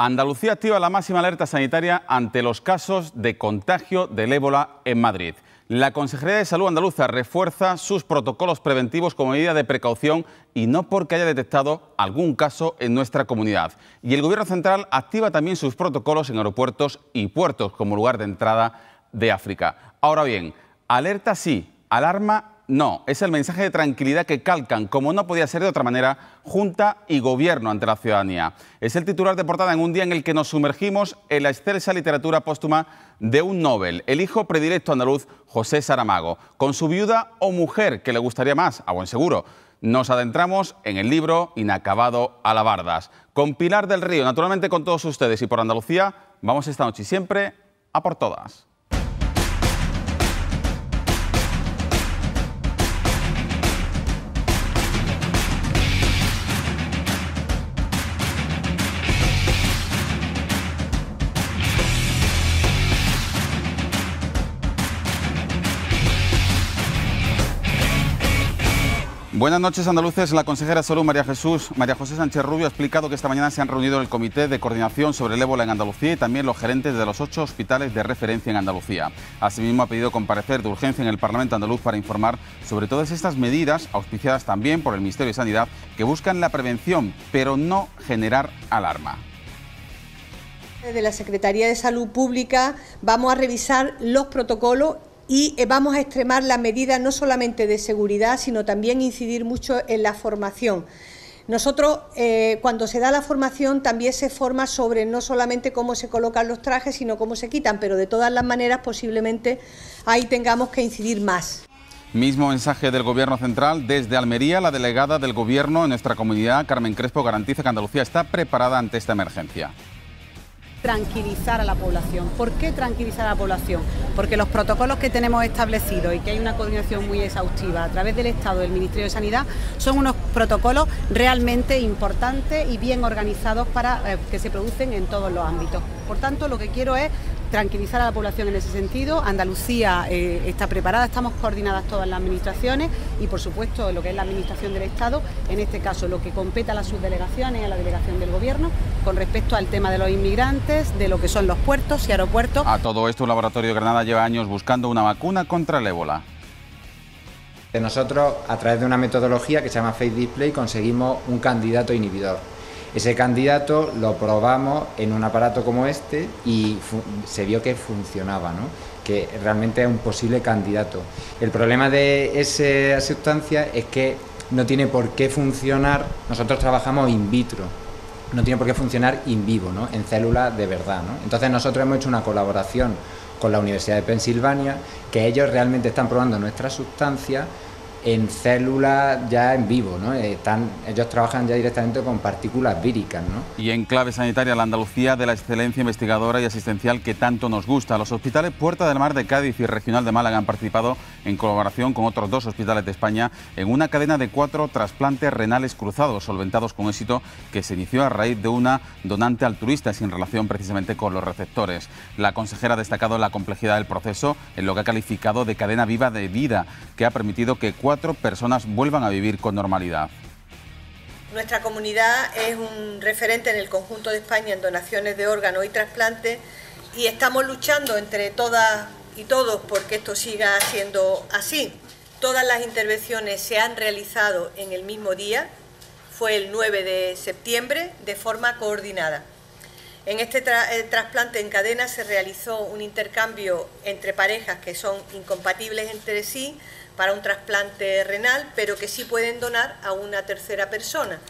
Andalucía activa la máxima alerta sanitaria ante los casos de contagio del ébola en Madrid. La Consejería de Salud andaluza refuerza sus protocolos preventivos como medida de precaución y no porque haya detectado algún caso en nuestra comunidad. Y el Gobierno central activa también sus protocolos en aeropuertos y puertos como lugar de entrada de África. Ahora bien, alerta sí, alarma no, es el mensaje de tranquilidad que calcan, como no podía ser de otra manera, Junta y Gobierno ante la ciudadanía. Es el titular de portada en un día en el que nos sumergimos en la excelsa literatura póstuma de un Nobel, el hijo predilecto andaluz José Saramago, con su viuda o mujer que le gustaría más, a buen seguro. Nos adentramos en el libro Inacabado Alabardas, con Pilar del Río, naturalmente con todos ustedes y por Andalucía, vamos esta noche y siempre a por todas. Buenas noches, andaluces. La consejera de Salud, María Jesús, María José Sánchez Rubio, ha explicado que esta mañana se han reunido el Comité de Coordinación sobre el Ébola en Andalucía y también los gerentes de los ocho hospitales de referencia en Andalucía. Asimismo, ha pedido comparecer de urgencia en el Parlamento andaluz para informar sobre todas estas medidas, auspiciadas también por el Ministerio de Sanidad, que buscan la prevención, pero no generar alarma. Desde la Secretaría de Salud Pública vamos a revisar los protocolos y eh, vamos a extremar la medida no solamente de seguridad, sino también incidir mucho en la formación. Nosotros, eh, cuando se da la formación, también se forma sobre no solamente cómo se colocan los trajes, sino cómo se quitan, pero de todas las maneras posiblemente ahí tengamos que incidir más. Mismo mensaje del Gobierno Central. Desde Almería, la delegada del Gobierno en nuestra comunidad, Carmen Crespo, garantiza que Andalucía está preparada ante esta emergencia tranquilizar a la población. ¿Por qué tranquilizar a la población? Porque los protocolos que tenemos establecidos y que hay una coordinación muy exhaustiva a través del Estado, del Ministerio de Sanidad, son unos protocolos realmente importantes y bien organizados para eh, que se producen en todos los ámbitos. Por tanto, lo que quiero es tranquilizar a la población en ese sentido. Andalucía eh, está preparada, estamos coordinadas todas las administraciones y, por supuesto, lo que es la administración del Estado, en este caso lo que compete a las subdelegaciones, a la delegación del Gobierno, con respecto al tema de los inmigrantes, de lo que son los puertos y aeropuertos. A todo esto, el Laboratorio de Granada lleva años buscando una vacuna contra el ébola. Nosotros, a través de una metodología que se llama Face Display, conseguimos un candidato inhibidor ese candidato lo probamos en un aparato como este y se vio que funcionaba, ¿no? que realmente es un posible candidato. El problema de esa sustancia es que no tiene por qué funcionar, nosotros trabajamos in vitro, no tiene por qué funcionar in vivo, ¿no? en células de verdad. Entonces nosotros hemos hecho una colaboración con la Universidad de Pensilvania, que ellos realmente están probando nuestra sustancia en células ya en vivo, eh, ellos trabajan ya directamente con partículas víricas, Y en clave sanitaria, la Andalucía de la excelencia investigadora y asistencial que tanto nos gusta. Los hospitales Puerta del Mar de Cádiz y Regional de Málaga han participado en colaboración con otros dos hospitales de España en una cadena de cuatro trasplantes renales cruzados, solventados con éxito, que se inició a raíz de una donante altruista sin relación precisamente con los receptores. La consejera ha destacado la complejidad del proceso en lo que ha calificado de cadena viva de vida, que ha permitido que personas vuelvan a vivir con normalidad. Nuestra comunidad es un referente en el conjunto de España en donaciones de órganos y trasplantes y estamos luchando entre todas y todos porque esto siga siendo así. Todas las intervenciones se han realizado en el mismo día, fue el 9 de septiembre, de forma coordinada. En este eh, trasplante en cadena se realizó un intercambio entre parejas que son incompatibles entre sí para un trasplante renal, pero que sí pueden donar a una tercera persona.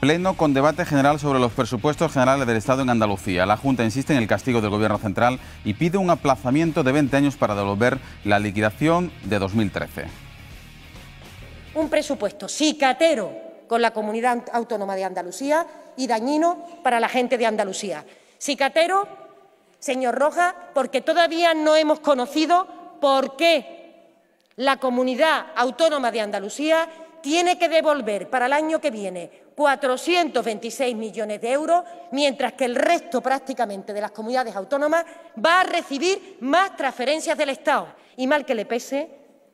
Pleno con debate general sobre los presupuestos generales del Estado en Andalucía. La Junta insiste en el castigo del Gobierno Central y pide un aplazamiento de 20 años para devolver la liquidación de 2013. Un presupuesto cicatero con la comunidad autónoma de Andalucía y dañino para la gente de Andalucía. Cicatero, señor roja porque todavía no hemos conocido por qué la comunidad autónoma de Andalucía tiene que devolver para el año que viene 426 millones de euros, mientras que el resto prácticamente de las comunidades autónomas va a recibir más transferencias del Estado. Y mal que le pese,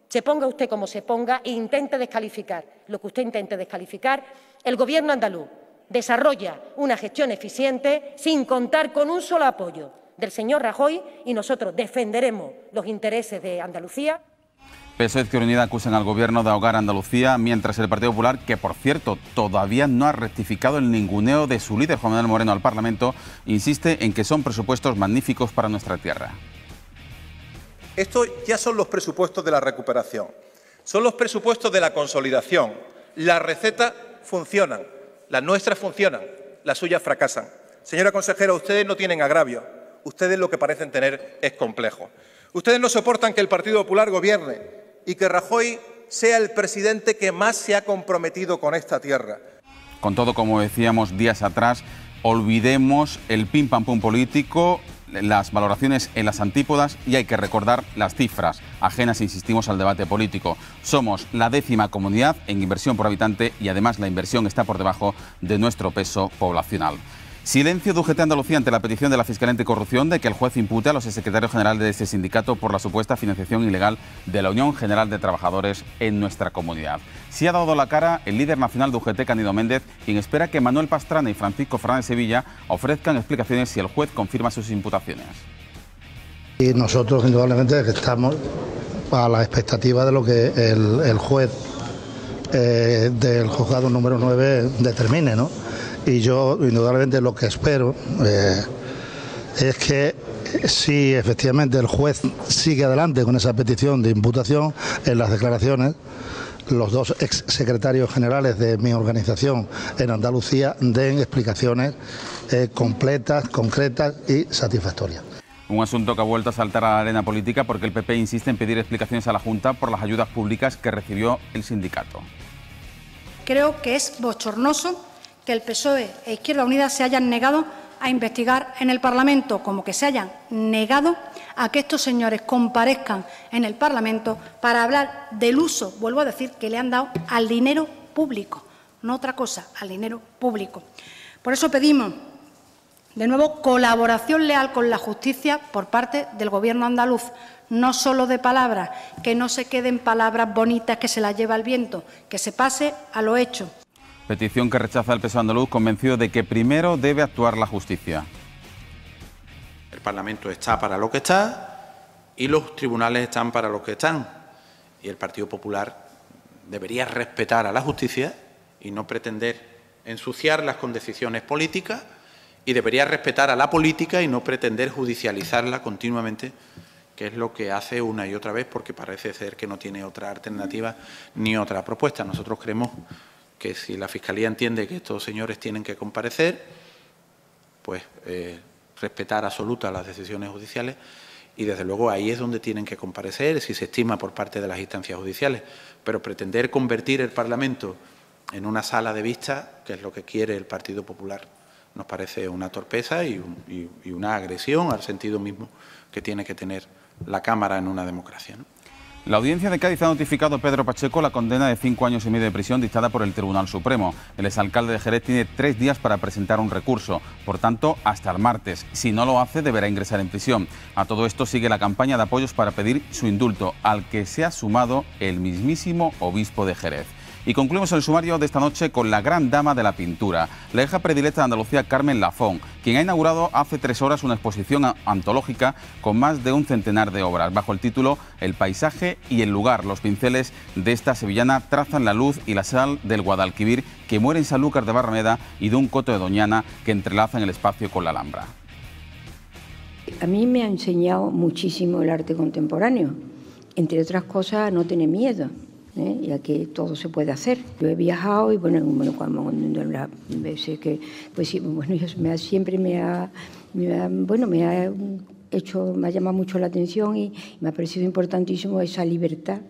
se ponga usted como se ponga e intente descalificar lo que usted intente descalificar, el Gobierno andaluz desarrolla una gestión eficiente sin contar con un solo apoyo del señor Rajoy y nosotros defenderemos los intereses de Andalucía. PSOE Izquierda Unida acusan al gobierno de ahogar a Andalucía, mientras el Partido Popular, que por cierto todavía no ha rectificado el ninguneo de su líder Juan Manuel Moreno al Parlamento, insiste en que son presupuestos magníficos para nuestra tierra. Estos ya son los presupuestos de la recuperación, son los presupuestos de la consolidación. Las recetas funcionan, las nuestras funcionan, las suyas fracasan. Señora consejera, ustedes no tienen agravio, ustedes lo que parecen tener es complejo. Ustedes no soportan que el Partido Popular gobierne, y que Rajoy sea el presidente que más se ha comprometido con esta tierra. Con todo, como decíamos días atrás, olvidemos el pim pam pum político, las valoraciones en las antípodas y hay que recordar las cifras, ajenas, insistimos, al debate político. Somos la décima comunidad en inversión por habitante y además la inversión está por debajo de nuestro peso poblacional. Silencio de UGT Andalucía ante la petición de la Fiscalía Anticorrupción de que el juez impute a los secretarios generales de este sindicato por la supuesta financiación ilegal de la Unión General de Trabajadores en nuestra comunidad. Se ha dado la cara el líder nacional de UGT, Canido Méndez, quien espera que Manuel Pastrana y Francisco Fernández Sevilla ofrezcan explicaciones si el juez confirma sus imputaciones. Y nosotros indudablemente estamos a la expectativa de lo que el, juez eh, del juzgado número 9 determine, ¿no? y yo indudablemente lo que espero eh, es que si efectivamente el juez sigue adelante con esa petición de imputación en las declaraciones, los dos ex secretarios generales de mi organización en Andalucía den explicaciones eh, completas, concretas y satisfactorias. Un asunto que ha vuelto a saltar a la arena política porque el PP insiste en pedir explicaciones a la Junta por las ayudas públicas que recibió el sindicato. Creo que es bochornoso que el PSOE e Izquierda Unida se hayan negado a investigar en el Parlamento, como que se hayan negado a que estos señores comparezcan en el Parlamento para hablar del uso, vuelvo a decir, que le han dado al dinero público, no otra cosa, al dinero público. Por eso pedimos, de nuevo, colaboración leal con la justicia por parte del Gobierno andaluz, no solo de palabras, que no se queden palabras bonitas que se las lleva el viento, que se pase a lo hecho. Petición que rechaza el peso andaluz convencido de que primero debe actuar la justicia. El Parlamento está para lo que está y los tribunales están para lo que están. Y el Partido Popular debería respetar a la justicia y no pretender ensuciarlas con decisiones políticas y debería respetar a la política y no pretender judicializarla continuamente, que es lo que hace una y otra vez porque parece ser que no tiene otra alternativa ni otra propuesta. Nosotros creemos que si la Fiscalía entiende que estos señores tienen que comparecer, pues eh, respetar absoluta las decisiones judiciales y desde luego ahí es donde tienen que comparecer, si se estima por parte de las instancias judiciales. Pero pretender convertir el Parlamento en una sala de vista, que es lo que quiere el Partido Popular, nos parece una torpeza y, y una agresión al sentido mismo que tiene que tener la Cámara en una democracia. La audiencia de Cádiz ha notificado a Pedro Pacheco la condena de cinco años y medio de prisión dictada por el Tribunal Supremo. El exalcalde de Jerez tiene tres días para presentar un recurso, por tanto, hasta el martes. Si no lo hace, deberá ingresar en prisión. A todo esto sigue la campaña de apoyos para pedir su indulto, al que se ha sumado el mismísimo obispo de Jerez. Y concluimos el sumario de esta noche con la gran dama de la pintura, la hija predilecta de Andalucía Carmen Lafón, quien ha inaugurado hace tres horas una exposición antológica con más de un centenar de obras, bajo el título El paisaje y el lugar. Los pinceles de esta sevillana trazan la luz y la sal del Guadalquivir que muere en Sanlúcar de Barrameda y de un coto de Doñana que entrelazan el espacio con la Alhambra. A mí me ha enseñado muchísimo el arte contemporáneo, entre otras cosas no tiene miedo. ¿eh? y aquí todo se puede hacer. Yo he viajado y bueno, cuando, veces que, pues me siempre me ha, bueno, me ha hecho, me ha llamado mucho la atención y me ha parecido importantísimo esa libertad.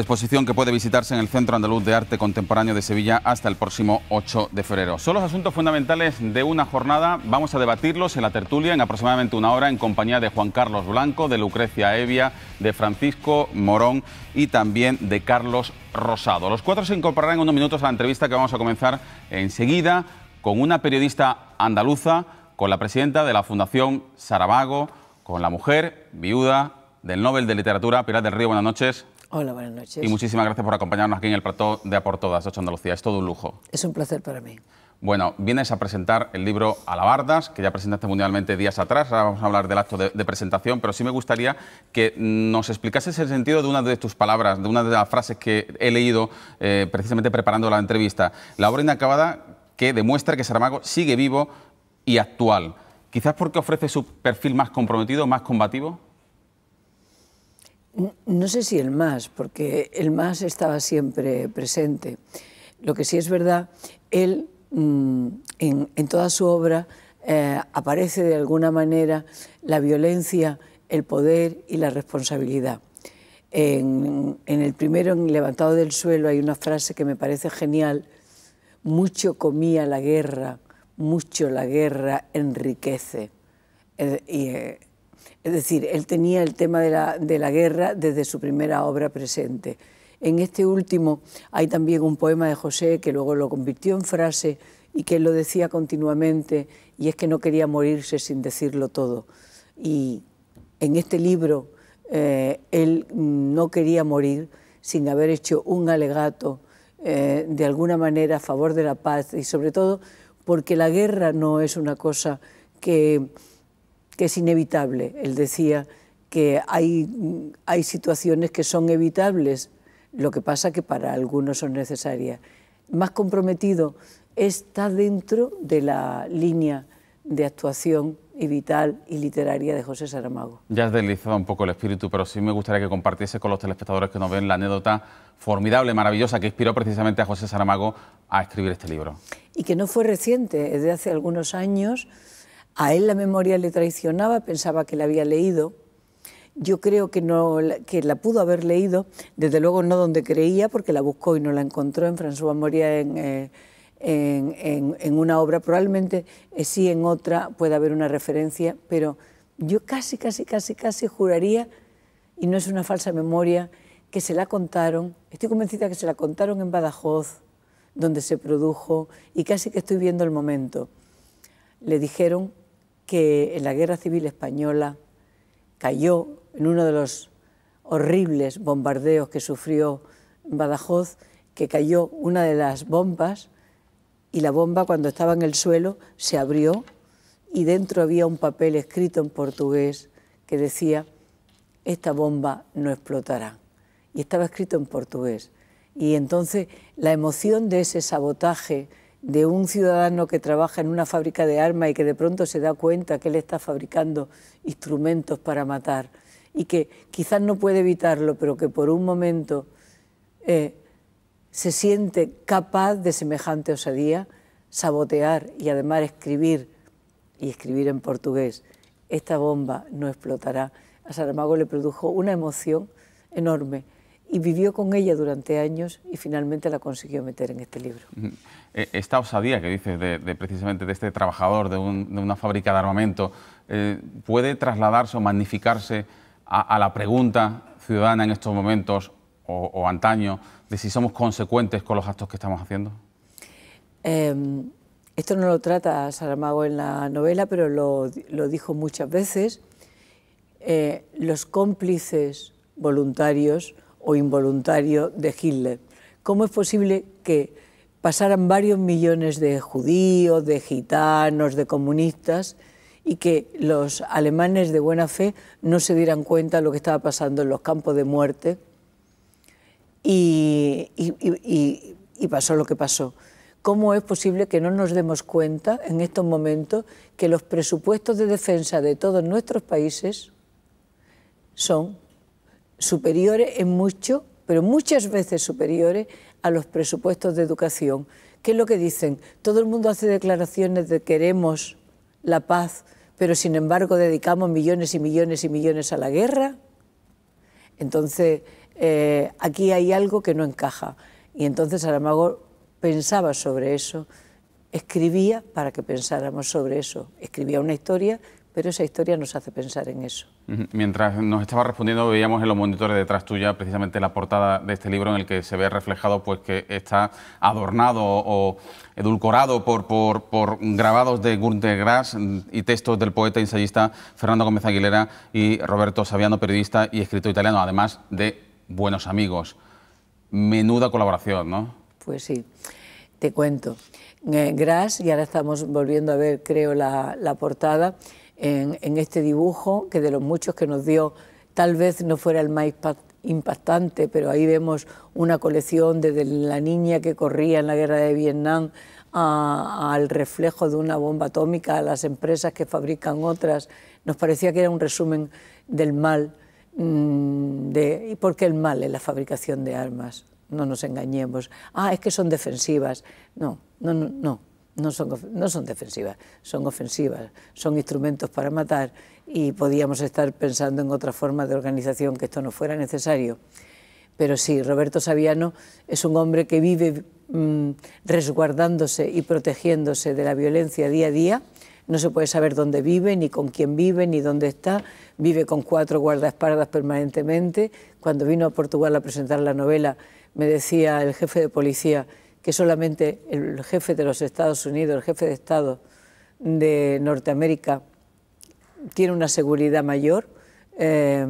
Exposición que puede visitarse en el Centro Andaluz de Arte Contemporáneo de Sevilla hasta el próximo 8 de febrero. Son los asuntos fundamentales de una jornada. Vamos a debatirlos en la tertulia en aproximadamente una hora en compañía de Juan Carlos Blanco, de Lucrecia Evia, de Francisco Morón y también de Carlos Rosado. Los cuatro se incorporarán en unos minutos a la entrevista que vamos a comenzar enseguida con una periodista andaluza, con la presidenta de la Fundación Saravago... con la mujer viuda del Nobel de Literatura, Pilar del Río. Buenas noches. Hola, buenas noches. Y muchísimas gracias por acompañarnos aquí en el plató de Por Todas, Ocho Andalucía. Es todo un lujo. Es un placer para mí. Bueno, vienes a presentar el libro Alabardas, que ya presentaste mundialmente días atrás. Ahora vamos a hablar del acto de, presentación, pero sí me gustaría que nos explicases el sentido de una de tus palabras, de una de las frases que he leído eh, precisamente preparando la entrevista. La obra inacabada que demuestra que Saramago sigue vivo y actual. Quizás porque ofrece su perfil más comprometido, más combativo. No sé si el más, porque el más estaba siempre presente. Lo que sí es verdad, él mm, en, toda su obra eh, aparece de alguna manera la violencia, el poder y la responsabilidad. En, el primero, en Levantado del Suelo, hay una frase que me parece genial. Mucho comía la guerra, mucho la guerra enriquece. Eh, eh, es decir, él tenía el tema de la, guerra desde su primera obra presente. En este último hay también un poema de José que luego lo convirtió en frase y que lo decía continuamente, y es que no quería morirse sin decirlo todo. Y en este libro eh, él mm, no quería morir sin haber hecho un alegato eh, de alguna manera a favor de la paz y sobre todo porque la guerra no es una cosa que que es inevitable. Él decía que hay, hay situaciones que son evitables, lo que pasa que para algunos son necesarias. Más comprometido está dentro de la línea de actuación y vital y literaria de José Saramago. Ya has deslizado un poco el espíritu, pero sí me gustaría que compartiese con los telespectadores que nos ven la anécdota formidable, maravillosa, que inspiró precisamente a José Saramago a escribir este libro. Y que no fue reciente, es de hace algunos años a él la memoria le traicionaba, pensaba que la había leído. Yo creo que, no, que la pudo haber leído, desde luego no donde creía, porque la buscó y no la encontró en François Moria en, eh, una obra. Probablemente eh, sí en otra puede haber una referencia, pero yo casi, casi, casi, casi juraría, y no es una falsa memoria, que se la contaron, estoy convencida que se la contaron en Badajoz, donde se produjo, y casi que estoy viendo el momento. Le dijeron que en la Guerra Civil Española cayó en uno de los horribles bombardeos que sufrió Badajoz, que cayó una de las bombas y la bomba cuando estaba en el suelo se abrió y dentro había un papel escrito en portugués que decía, esta bomba no explotará. Y estaba escrito en portugués. Y entonces la emoción de ese sabotaje de un ciudadano que trabaja en una fábrica de armas y que de pronto se da cuenta que él está fabricando instrumentos para matar y que quizás no puede evitarlo, pero que por un momento eh, se siente capaz de semejante osadía, sabotear y además escribir, y escribir en portugués, esta bomba no explotará. A Saramago le produjo una emoción enorme y vivió con ella durante años y finalmente la consiguió meter en este libro. Eh, esta osadía que dices de, precisamente de este trabajador de, una fábrica de armamento eh, puede trasladarse o magnificarse a, la pregunta ciudadana en estos momentos o, antaño de si somos consecuentes con los actos que estamos haciendo? Em, esto no lo trata Saramago en la novela, pero lo, dijo muchas veces. Eh, los cómplices voluntarios o involuntarios de Hitler. ¿Cómo es posible que pasaran varios millones de judíos, de gitanos, de comunistas, y que los alemanes de buena fe no se dieran cuenta de lo que estaba pasando en los campos de muerte. Y, pasó lo que pasó. ¿Cómo es posible que no nos demos cuenta en estos momentos que los presupuestos de defensa de todos nuestros países son superiores en mucho, pero muchas veces superiores a los presupuestos de educación. ¿Qué es lo que dicen? Todo el mundo hace declaraciones de queremos la paz, pero sin embargo dedicamos millones y millones y millones a la guerra. Entonces, eh, aquí hay algo que no encaja. Y entonces Aramago pensaba sobre eso, escribía para que pensáramos sobre eso, escribía una historia pero esa historia nos hace pensar en eso. Mientras nos estaba respondiendo, veíamos en los monitores detrás tuya precisamente la portada de este libro en el que se ve reflejado pues que está adornado o edulcorado por, grabados de Gunther Grass y textos del poeta y ensayista Fernando Gómez Aguilera y Roberto Saviano, periodista y escritor italiano, además de buenos amigos. Menuda colaboración, ¿no? Pues sí, te cuento. Eh, Grass, y ahora estamos volviendo a ver, creo, la, la portada, en, este dibujo, que de los muchos que nos dio tal vez no fuera el más impactante, pero ahí vemos una colección desde la niña que corría en la guerra de Vietnam al reflejo de una bomba atómica, a las empresas que fabrican otras. Nos parecía que era un resumen del mal. Mm, de, ¿Y por qué el mal es la fabricación de armas? No nos engañemos. Ah, es que son defensivas. No, no, no, no no son, no son defensivas, son ofensivas, son instrumentos para matar y podíamos estar pensando en otra forma de organización que esto no fuera necesario. Pero sí, Roberto Saviano es un hombre que vive mm, resguardándose y protegiéndose de la violencia día a día. No se puede saber dónde vive, ni con quién vive, ni dónde está. Vive con cuatro guardaespaldas permanentemente. Cuando vino a Portugal a presentar la novela, me decía el jefe de policía, que solamente el jefe de los Estados Unidos, el jefe de Estado de Norteamérica, tiene una seguridad mayor. Eh,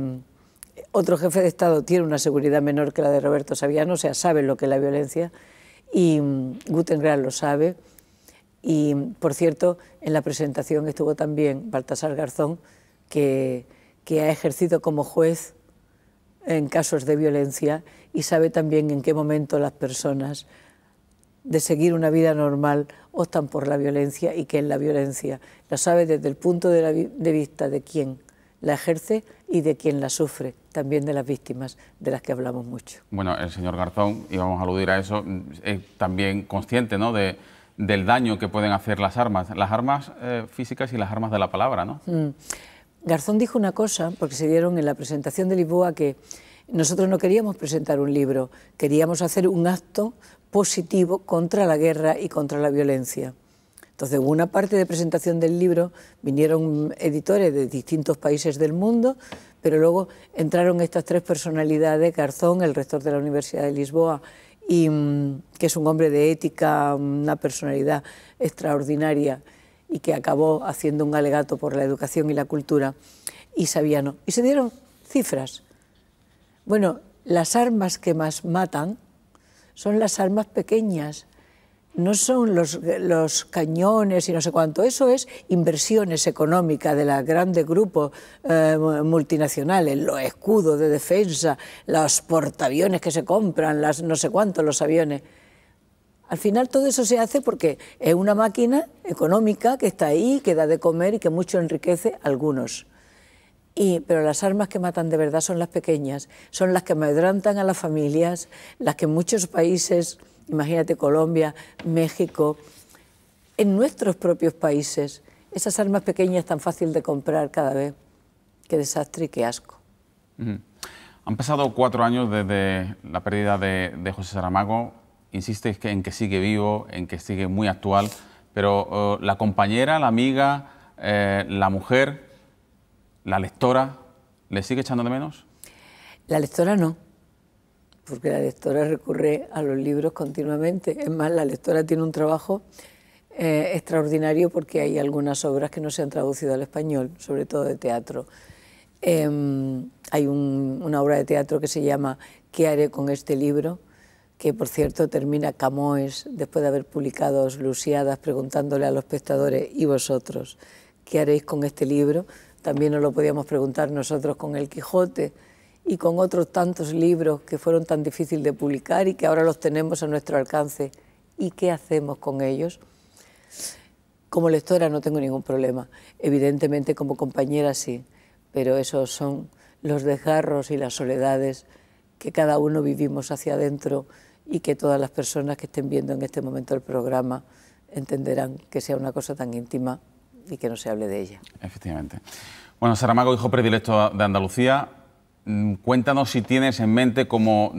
otro jefe de Estado tiene una seguridad menor que la de Roberto Saviano, o sea, sabe lo que es la violencia y mm, Gutenberg lo sabe. Y, por cierto, en la presentación estuvo también Baltasar Garzón, que ha ejercido como juez en casos de violencia y sabe también en qué momento las personas de seguir una vida normal optan por la violencia y que es la violencia. La sabe desde el punto de, vista de quién la ejerce y de quién la sufre, también de las víctimas, de las que hablamos mucho. Bueno, el señor Garzón, y vamos a aludir a eso, es también consciente ¿no? de, del daño que pueden hacer las armas, las armas eh, físicas y las armas de la palabra, ¿no? Mm. Garzón dijo una cosa, porque se dieron en la presentación de Lisboa que nosotros no queríamos presentar un libro, queríamos hacer un acto positivo contra la guerra y contra la violencia. Entonces, una parte de presentación del libro, vinieron editores de distintos países del mundo, pero luego entraron estas tres personalidades, Garzón, el rector de la Universidad de Lisboa, mm, que es un hombre de ética, una personalidad extraordinaria y que acabó haciendo un alegato por la educación y la cultura, y Sabiano. Y se dieron cifras. Bueno, las armas que más matan son las armas pequeñas, no son los, cañones y no sé cuánto. Eso es inversiones económicas de los grandes grupos eh, multinacionales, los escudos de defensa, los portaaviones que se compran, las no sé cuántos los aviones. Al final todo eso se hace porque es una máquina económica que está ahí, que da de comer y que mucho enriquece a algunos pero las armas que matan de verdad son las pequeñas, son las que amedrantan a las familias, las que en muchos países, imagínate Colombia, México, en nuestros propios países, esas armas pequeñas tan fácil de comprar cada vez. Qué desastre y qué asco. Han pasado cuatro años desde la pérdida de, José Saramago. Insistes en que sigue vivo, en que sigue muy actual, pero oh, la compañera, la amiga, eh, la mujer, ¿La lectora le sigue echando de menos? La lectora no, porque la lectora recurre a los libros continuamente. Es más, la lectora tiene un trabajo eh, extraordinario porque hay algunas obras que no se han traducido al español, sobre todo de teatro. Em, hay una obra de teatro que se llama ¿Qué haré con este libro? que por cierto termina Camoes, después de haber publicado Luciadas, preguntándole a los espectadores, ¿y vosotros qué haréis con este libro? también nos lo podíamos preguntar nosotros con El Quijote y con otros tantos libros que fueron tan difíciles de publicar y que ahora los tenemos a nuestro alcance. ¿Y qué hacemos con ellos? Como lectora no tengo ningún problema, evidentemente como compañera sí, pero esos son los desgarros y las soledades que cada uno vivimos hacia adentro y que todas las personas que estén viendo en este momento el programa entenderán que sea una cosa tan íntima y que no se hable de ella. Efectivamente. Bueno, Saramago, hijo predilecto de Andalucía, mm, cuéntanos si tienes en mente como,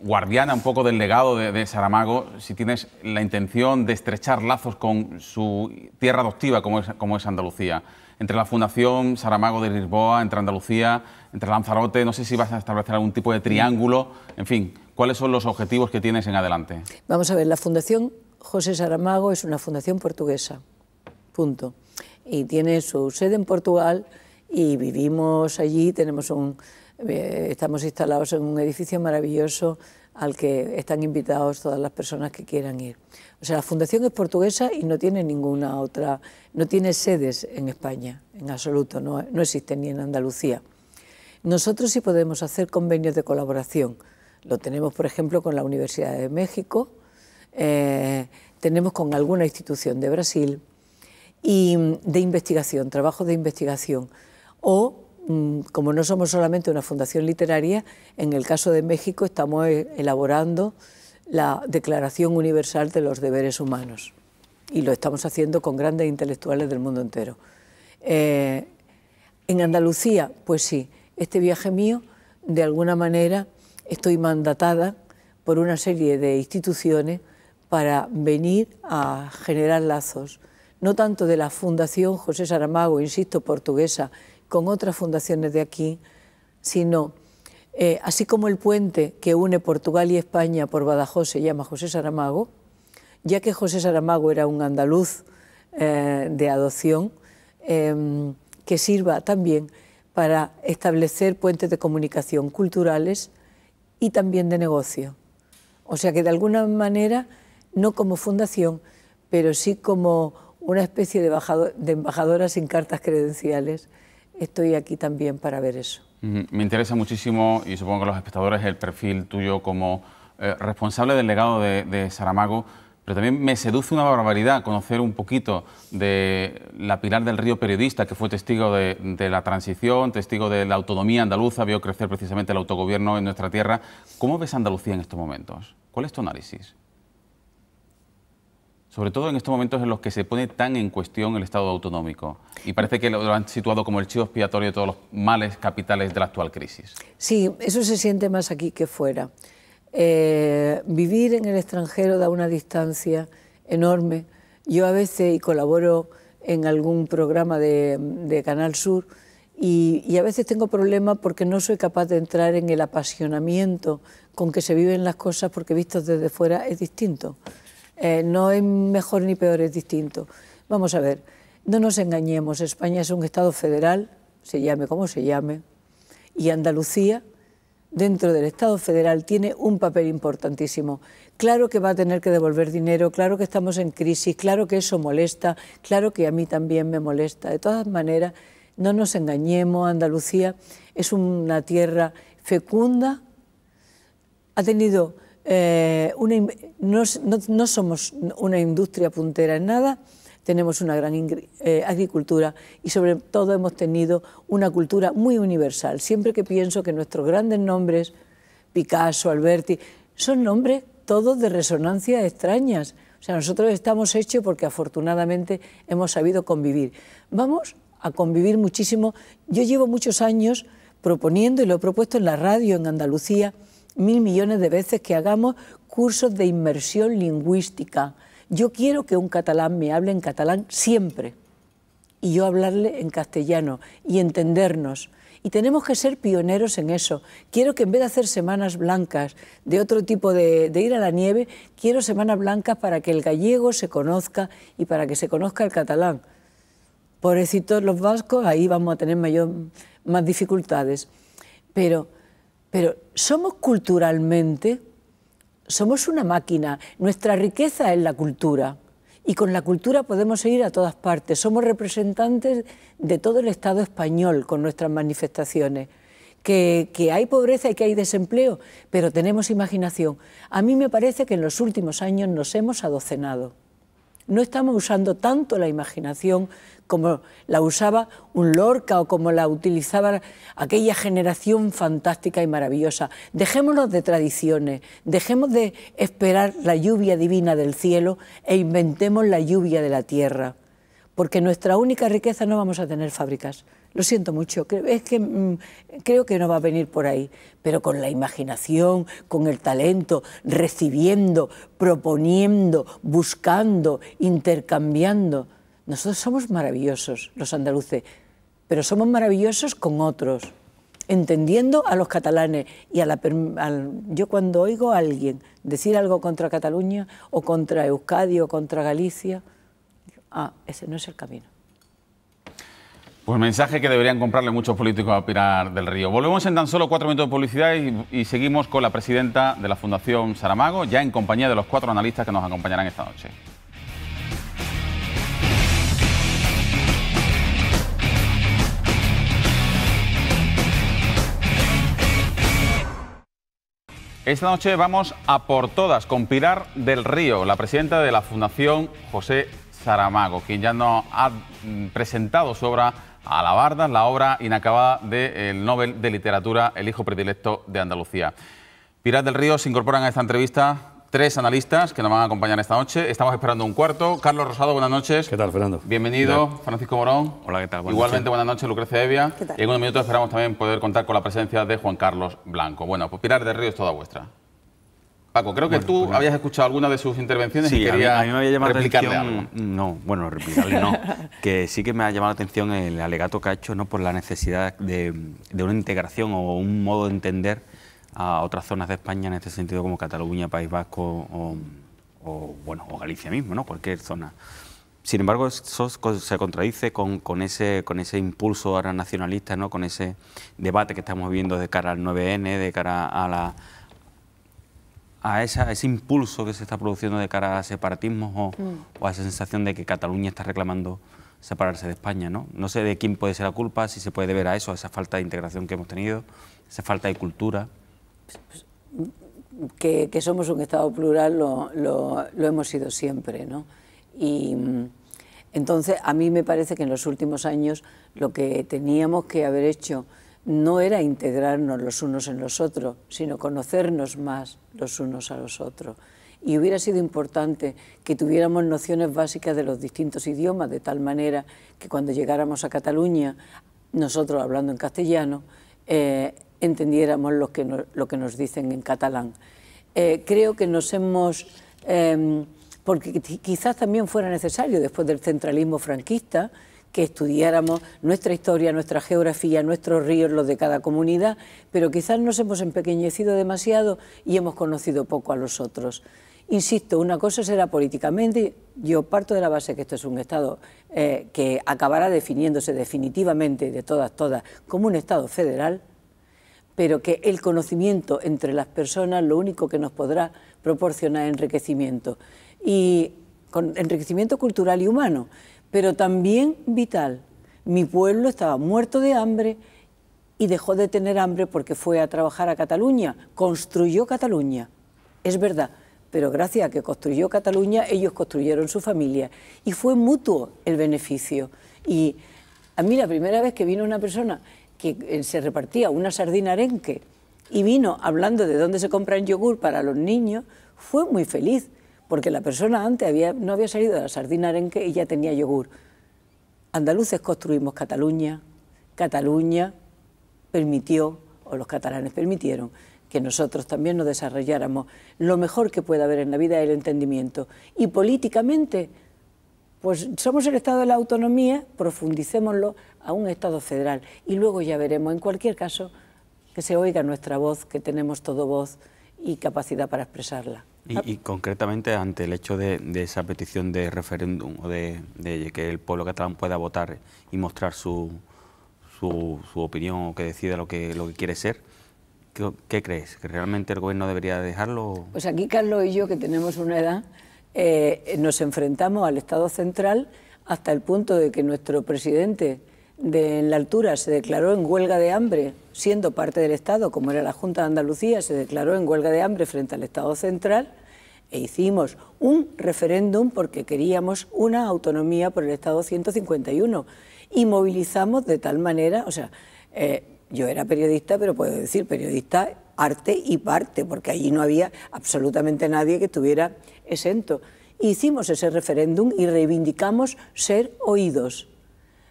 guardiana un poco del legado de, Saramago, si tienes la intención de estrechar lazos con su tierra adoptiva como como es Andalucía. Entre la Fundación Saramago de Lisboa, entre Andalucía, entre Lanzarote, no sé si vas a establecer algún tipo de triángulo, en fin, ¿cuáles son los objetivos que tienes en adelante? Vamos a ver, la Fundación José Saramago es una fundación portuguesa punto. Y tiene su sede en Portugal y vivimos allí, tenemos un, eh, estamos instalados en un edificio maravilloso al que están invitados todas las personas que quieran ir. O sea, la fundación es portuguesa y no tiene ninguna otra, no tiene sedes en España, en absoluto, no, no existe ni en Andalucía. Nosotros sí podemos hacer convenios de colaboración. Lo tenemos, por ejemplo, con la Universidad de México, eh, tenemos con alguna institución de Brasil, y mm, de investigación, trabajos de investigación. O, mm, como no somos solamente una fundación literaria, en el caso de México estamos eh, elaborando la Declaración Universal de los Deberes Humanos y lo estamos haciendo con grandes intelectuales del mundo entero. Eh, en Andalucía, pues sí, este viaje mío, de alguna manera, estoy mandatada por una serie de instituciones para venir a generar lazos no tanto de la Fundación José Saramago, insisto, portuguesa, con otras fundaciones de aquí, sino, eh, así como el puente que une Portugal y España por Badajoz se llama José Saramago, ya que José Saramago era un andaluz eh, de adopción, em, que sirva también para establecer puentes de comunicación culturales y también de negocio. O sea que de alguna manera, no como fundación, pero sí como una especie de, de embajadora sin cartas credenciales, estoy aquí también para ver eso. Me interesa muchísimo, y supongo que los espectadores, el perfil tuyo como eh, responsable del legado de Saramago, pero también me seduce una barbaridad conocer un poquito de la Pilar del Río periodista, que fue testigo de, de, la transición, testigo de la autonomía andaluza, vio crecer precisamente el autogobierno en nuestra tierra. ¿Cómo ves Andalucía en estos momentos? ¿Cuál es tu análisis? sobre todo en estos momentos en los que se pone tan en cuestión el Estado autonómico. Y parece que lo han situado como el chivo expiatorio de todos los males capitales de la actual crisis. Sí, eso se siente más aquí que fuera. Eh, vivir en el extranjero da una distancia enorme. Yo a veces, y colaboro en algún programa de, Canal Sur, y, y, a veces tengo problemas porque no soy capaz de entrar en el apasionamiento con que se viven las cosas porque vistos desde fuera es distinto. Eh, no es mejor ni peor, es distinto. Vamos a ver, no nos engañemos, España es un Estado federal, se llame como se llame, y Andalucía, dentro del Estado federal, tiene un papel importantísimo. Claro que va a tener que devolver dinero, claro que estamos en crisis, claro que eso molesta, claro que a mí también me molesta. De todas maneras, no nos engañemos, Andalucía es una tierra fecunda, ha tenido eh, no, somos una industria puntera en nada, tenemos una gran eh, agricultura y sobre todo hemos tenido una cultura muy universal. Siempre que pienso que nuestros grandes nombres, Picasso, Alberti, son nombres todos de resonancias extrañas. O sea, nosotros estamos hechos porque afortunadamente hemos sabido convivir. Vamos a convivir muchísimo. Yo llevo muchos años proponiendo y lo he propuesto en la radio en Andalucía mil millones de veces que hagamos cursos de inmersión lingüística. Yo quiero que un catalán me hable en catalán siempre y yo hablarle en castellano y entendernos. Y tenemos que ser pioneros en eso. Quiero que en vez de hacer semanas blancas de otro tipo de, ir a la nieve, quiero semanas blancas para que el gallego se conozca y para que se conozca el catalán. Pobrecitos los vascos, ahí vamos a tener mayor, más dificultades. Pero pero somos culturalmente, somos una máquina, nuestra riqueza es la cultura y con la cultura podemos ir a todas partes, somos representantes de todo el Estado español con nuestras manifestaciones. Que, que, hay pobreza y que hay desempleo, pero tenemos imaginación. A mí me parece que en los últimos años nos hemos adocenado no estamos usando tanto la imaginación como la usaba un Lorca o como la utilizaba aquella generación fantástica y maravillosa. Dejémonos de tradiciones, dejemos de esperar la lluvia divina del cielo e inventemos la lluvia de la tierra porque nuestra única riqueza no vamos a tener fábricas. Lo siento mucho, es que mm, creo que no va a venir por ahí, pero con la imaginación, con el talento, recibiendo, proponiendo, buscando, intercambiando. Nosotros somos maravillosos, los andaluces, pero somos maravillosos con otros, entendiendo a los catalanes y a la... yo cuando oigo a alguien decir algo contra Cataluña o contra Euskadi o contra Galicia, ah, ese no es el camino. Pues mensaje que deberían comprarle muchos políticos a Pirar del Río. Volvemos en tan solo cuatro minutos de publicidad y, seguimos con la presidenta de la Fundación Saramago, ya en compañía de los cuatro analistas que nos acompañarán esta noche. Esta noche vamos a por todas con Pirar del Río, la presidenta de la Fundación José Saramago, quien ya nos ha mm, presentado su obra a la obra inacabada del Nobel de Literatura, el hijo predilecto de Andalucía. Pirat del Río se incorporan a esta entrevista tres analistas que nos van a acompañar esta noche. Estamos esperando un cuarto. Carlos Rosado, buenas noches. ¿Qué tal, Fernando? Bienvenido. Francisco Morón. Hola, ¿qué tal? Igualmente, buenas noches, Lucrecia Evia. ¿Qué tal? en unos minutos esperamos también poder contar con la presencia de Juan Carlos Blanco. Bueno, pues Pilar del Río es toda vuestra. Paco, creo que tú pues habías escuchado alguna de sus intervenciones y quería a mí, me había llamado replicarle No, bueno, replicarle no. que sí que me ha llamado la atención el alegato que ha hecho ¿no? por la necesidad de, una integración o un modo de entender a otras zonas de España en este sentido como Cataluña, País Vasco o, bueno, Galicia mismo, ¿no? cualquier zona. Sin embargo, eso se contradice con, ese, con ese impulso ahora nacionalista, ¿no? con ese debate que estamos viendo de cara al 9N, de cara a la a, ese impulso que se está produciendo de cara a separatismos o, mm. a esa sensación de que Cataluña está reclamando separarse de España, ¿no? sé de quién puede ser la culpa, si se puede ver a eso, a esa falta de integración que hemos tenido, esa falta de cultura. Que, somos un Estado plural lo, hemos sido siempre, Y mm, entonces a mí me parece que en los últimos años lo que teníamos que haber hecho no era integrarnos los unos en los otros, sino conocernos más los unos a los otros. Y hubiera sido importante que tuviéramos nociones básicas de los distintos idiomas, de tal manera que cuando llegáramos a Cataluña, nosotros hablando en castellano, eh, entendiéramos lo que, nos dicen en catalán. Eh, creo que nos hemos... Eh, porque quizás también fuera necesario, después del centralismo franquista, que estudiáramos nuestra historia, nuestra geografía, nuestros ríos, los de cada comunidad, pero quizás nos hemos empequeñecido demasiado y hemos conocido poco a los otros. Insisto, una cosa será políticamente, yo parto de la base que esto es un Estado eh, que acabará definiéndose definitivamente de todas, todas, como un Estado federal, pero que el conocimiento entre las personas lo único que nos podrá proporcionar enriquecimiento. Y con enriquecimiento cultural y humano pero también vital. Mi pueblo estaba muerto de hambre y dejó de tener hambre porque fue a trabajar a Cataluña, construyó Cataluña, es verdad, pero gracias a que construyó Cataluña ellos construyeron su familia y fue mutuo el beneficio. Y a mí la primera vez que vino una persona que eh, se repartía una sardina arenque y vino hablando de dónde se compra el yogur para los niños, fue muy feliz porque la persona antes no había salido de la sardina arenque y ya tenía yogur. Andaluces construimos Cataluña, Cataluña permitió, o los catalanes permitieron, que nosotros también nos desarrolláramos. Lo mejor que puede haber en la vida es el entendimiento. Y políticamente, pues somos el Estado de la autonomía, profundicémoslo a un Estado federal. Y luego ya veremos, en cualquier caso, que se oiga nuestra voz, que tenemos todo voz y capacidad para expresarla. Y, concretamente ante el hecho de, esa petición de referéndum o de, que el pueblo catalán pueda votar y mostrar su, su, opinión o que decida lo que, lo que quiere ser, ¿qué, crees? ¿Que realmente el gobierno debería dejarlo? Pues aquí Carlos y yo, que tenemos una edad, eh, nos enfrentamos al Estado central hasta el punto de que nuestro presidente de la altura se declaró en huelga de hambre, siendo parte del Estado, como era la Junta de Andalucía, se declaró en huelga de hambre frente al Estado central e hicimos un referéndum porque queríamos una autonomía por el Estado 151 y movilizamos de tal manera, o sea, eh, yo era periodista, pero puedo decir periodista arte y parte, porque allí no había absolutamente nadie que estuviera exento. Hicimos ese referéndum y reivindicamos ser oídos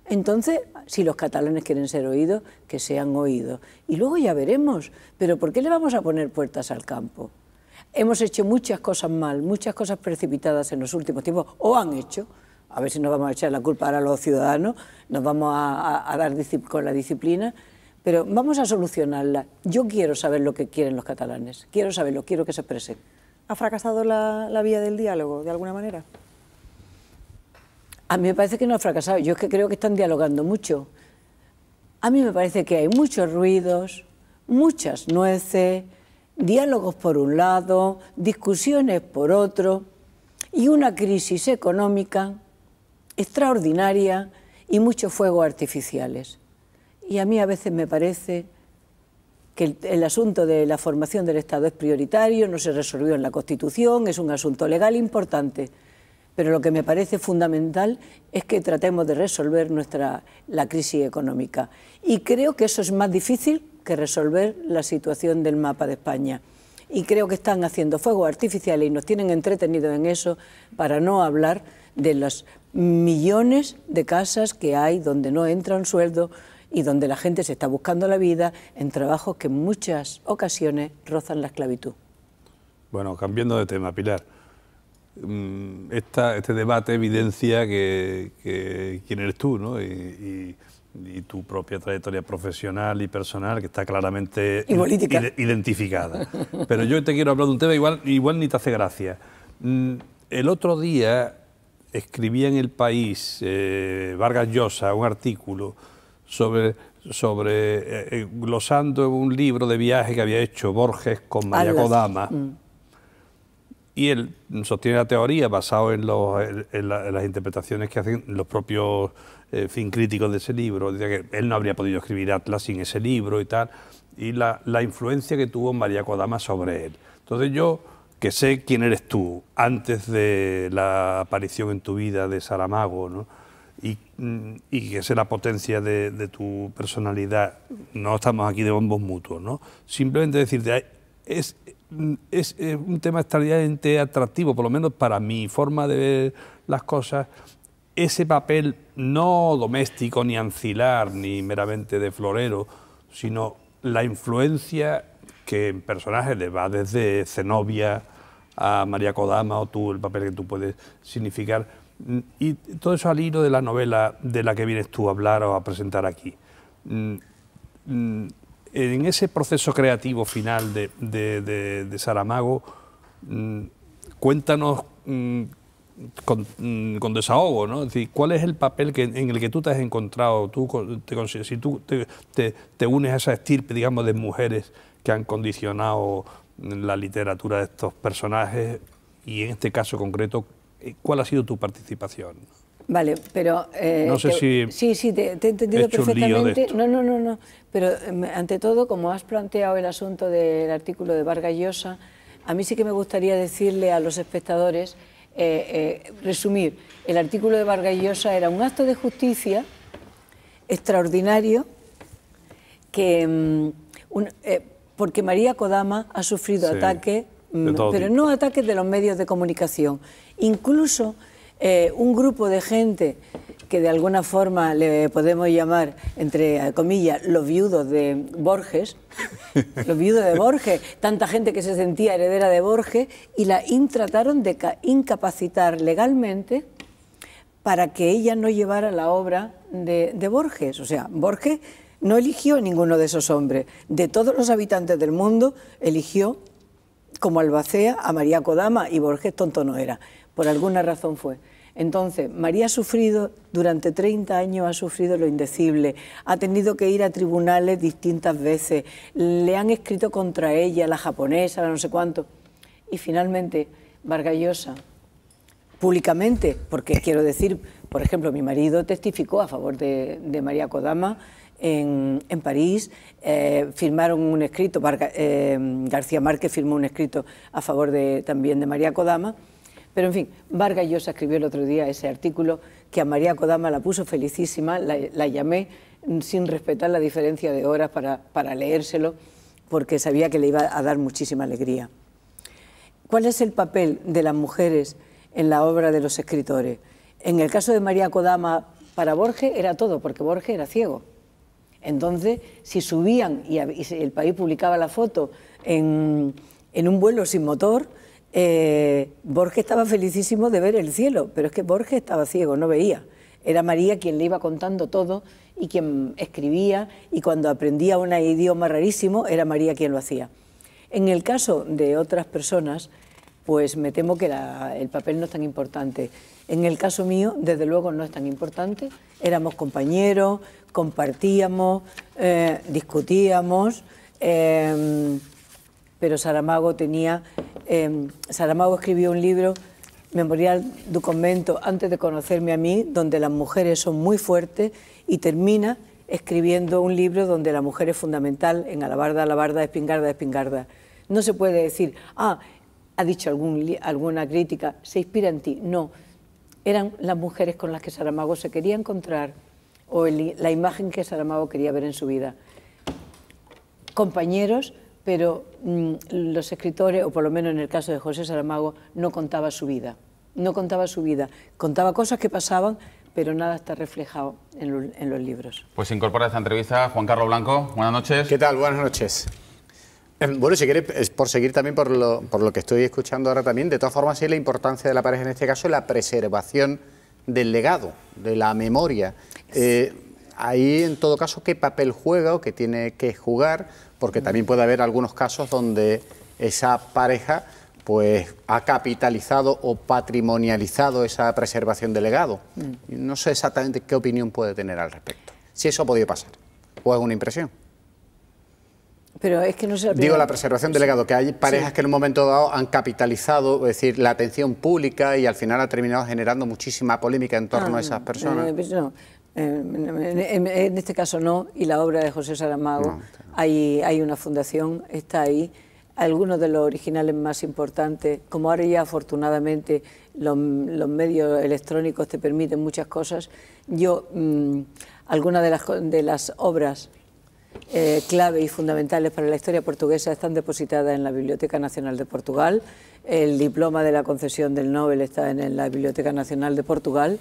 entonces, si los catalanes quieren ser oídos, que sean oídos. Y luego ya veremos. Pero ¿por qué le vamos a poner puertas al campo? Hemos hecho muchas cosas mal, muchas cosas precipitadas en los últimos tiempos, o han hecho. A ver si nos vamos a echar la culpa ahora a los ciudadanos, nos vamos a, dar con la disciplina, pero vamos a solucionarla. Yo quiero saber lo que quieren los catalanes, quiero saberlo, quiero que se expresen. ¿Ha fracasado la vía del diálogo, de alguna manera? A mí me parece que no ha fracasado. Yo es que creo que están dialogando mucho. A mí me parece que hay muchos ruidos, muchas nueces, diálogos por un lado, discusiones por otro, y una crisis económica extraordinaria y muchos fuegos artificiales. Y a mí a veces me parece que el, el, asunto de la formación del Estado es prioritario, no se resolvió en la Constitución, es un asunto legal importante. Pero lo que me parece fundamental es que tratemos de resolver nuestra, la crisis económica. Y creo que eso es más difícil que resolver la situación del mapa de España. Y creo que están haciendo fuegos artificiales y nos tienen entretenidos en eso para no hablar de los millones de casas que hay donde no entra un sueldo y donde la gente se está buscando la vida en trabajos que en muchas ocasiones rozan la esclavitud. Bueno, cambiando de tema, Pilar. Mm, este debate evidencia que, quién eres tú ¿no? y, tu propia trayectoria profesional y personal que está claramente identificada. Pero yo te quiero hablar de un tema igual, igual ni te hace gracia. Mm, el otro día escribía en El País eh, Vargas Llosa un artículo sobre sobre eh, eh, glosando un libro de viaje que había hecho Borges con María y él sostiene la teoría basado en, las interpretaciones que hacen los propios eh, fin críticos de ese libro. Dice que él no habría podido escribir Atlas sin ese libro y tal, y la, influencia que tuvo María Kodama sobre él. Entonces yo, que sé quién eres tú antes de la aparición en tu vida de Saramago, ¿no? y, que sé la potencia de, de, tu personalidad, no estamos aquí de bombos mutuos, ¿no? simplemente decirte, es, es, eh, un tema extraordinariamente atractivo, por lo menos para mi forma de ver las cosas, ese papel no doméstico, ni ancilar, ni meramente de florero, sino la influencia que en personajes le va desde Zenobia a María Kodama o tú, el papel que tú puedes significar, y todo eso al hilo de la novela de la que vienes tú a hablar o a presentar aquí. Mm, mm, en ese proceso creativo final de, de, de, de Saramago, mm, cuéntanos mm, mm, con, desahogo, ¿no? ¿cuál es el papel en el que tú te has encontrado? Tú si tú te, te unes a esa estirpe, digamos, de mujeres que han condicionado la literatura de estos personajes y en este caso concreto, eh, ¿cuál ha sido tu participación? Vale, pero... Eh, no sé si... Sí, sí, te, he entendido perfectamente. No, no, no, no. Pero em, ante todo, como has planteado el asunto del artículo de Vargas a mí sí que me gustaría decirle a los espectadores, eh, eh, resumir, el artículo de Vargas era un acto de justicia extraordinario que... Em, porque María Kodama ha sufrido ataques, mm, pero no ataques de los medios de comunicación. Incluso eh, un grupo de gente que de alguna forma le podemos llamar, entre comillas, los viudos de Borges, los viudos de Borges, tanta gente que se sentía heredera de Borges, y la trataron de incapacitar legalmente para que ella no llevara la obra de, de Borges. O sea, Borges no eligió a ninguno de esos hombres. De todos los habitantes del mundo, eligió como albacea a María Kodama y Borges tonto no era por alguna razón fue. Entonces, María ha sufrido, durante 30 años ha sufrido lo indecible, ha tenido que ir a tribunales distintas veces, le han escrito contra ella, la japonesa, la no sé cuánto. Y finalmente, Vargallosa, públicamente, porque quiero decir, por ejemplo, mi marido testificó a favor de, María Kodama en, París, eh, firmaron un escrito, eh, García Márquez firmó un escrito a favor también de María Kodama pero en fin, Vargas Llosa escribió el otro día ese artículo que a María Kodama la puso felicísima, la, llamé sin respetar la diferencia de horas para, leérselo, porque sabía que le iba a dar muchísima alegría. ¿Cuál es el papel de las mujeres en la obra de los escritores? En el caso de María Kodama, para Borges era todo, porque Borges era ciego. Entonces, si subían y el país publicaba la foto en un vuelo sin motor, eh, Borges estaba felicísimo de ver el cielo, pero es que Borges estaba ciego, no veía. Era María quien le iba contando todo y quien escribía y cuando aprendía un idioma rarísimo era María quien lo hacía. En el caso de otras personas, pues me temo que el papel no es tan importante. En el caso mío, desde luego, no es tan importante. Éramos compañeros, compartíamos, eh, discutíamos. Eh, pero Saramago tenía... Em, Saramago escribió un libro, Memorial du Convento, antes de conocerme a mí, donde las mujeres son muy fuertes y termina escribiendo un libro donde la mujer es fundamental en alabarda, alabarda, espingarda, espingarda. No se puede decir, ah, ha dicho alguna crítica, se inspira en ti. No, eran las mujeres con las que Saramago se quería encontrar o la imagen que Saramago quería ver en su vida. Compañeros pero mm, los escritores, o por lo menos en el caso de José Saramago, no contaba su vida. No contaba su vida, contaba cosas que pasaban, pero nada está reflejado en, los libros. Pues incorpora esta entrevista Juan Carlos Blanco. Buenas noches. ¿Qué tal? Buenas noches. Em, bueno, si quiere, es por seguir también por lo, que estoy escuchando ahora también, de todas formas sí la importancia de la pareja en este caso la preservación del legado, de la memoria. Eh, ahí en todo caso, ¿qué papel juega o qué tiene que jugar? porque también puede haber algunos casos donde esa pareja pues ha capitalizado o patrimonializado esa preservación del legado. Mm. No sé exactamente qué opinión puede tener al respecto. Si eso ha podido pasar, o es una impresión. Pero es que no Digo la preservación del legado, que hay parejas que en un momento dado han capitalizado, es decir, la atención pública y al final ha terminado generando muchísima polémica en torno a ah, esas personas. Eh, en, este caso no, y la obra de José Saramago, Hay, una fundación, está ahí, algunos de los originales más importantes, como ahora ya afortunadamente los, medios electrónicos te permiten muchas cosas, yo mm, algunas de las, obras eh, clave y fundamentales para la historia portuguesa están depositadas en la Biblioteca Nacional de Portugal, el diploma de la concesión del Nobel está en la Biblioteca Nacional de Portugal,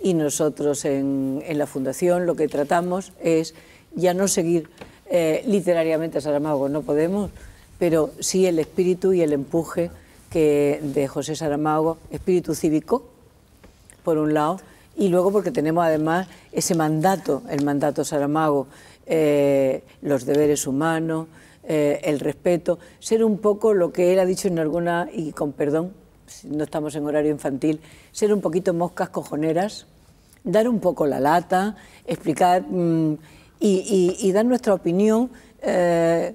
y nosotros en, la Fundación lo que tratamos es ya no seguir eh, literariamente a Saramago, no podemos, pero sí el espíritu y el empuje que de José Saramago, espíritu cívico, por un lado, y luego porque tenemos además ese mandato, el mandato Saramago, eh, los deberes humanos, eh, el respeto, ser un poco lo que él ha dicho en alguna, y con perdón, no estamos en horario infantil, ser un poquito moscas cojoneras, dar un poco la lata, explicar mm, y, dar nuestra opinión eh,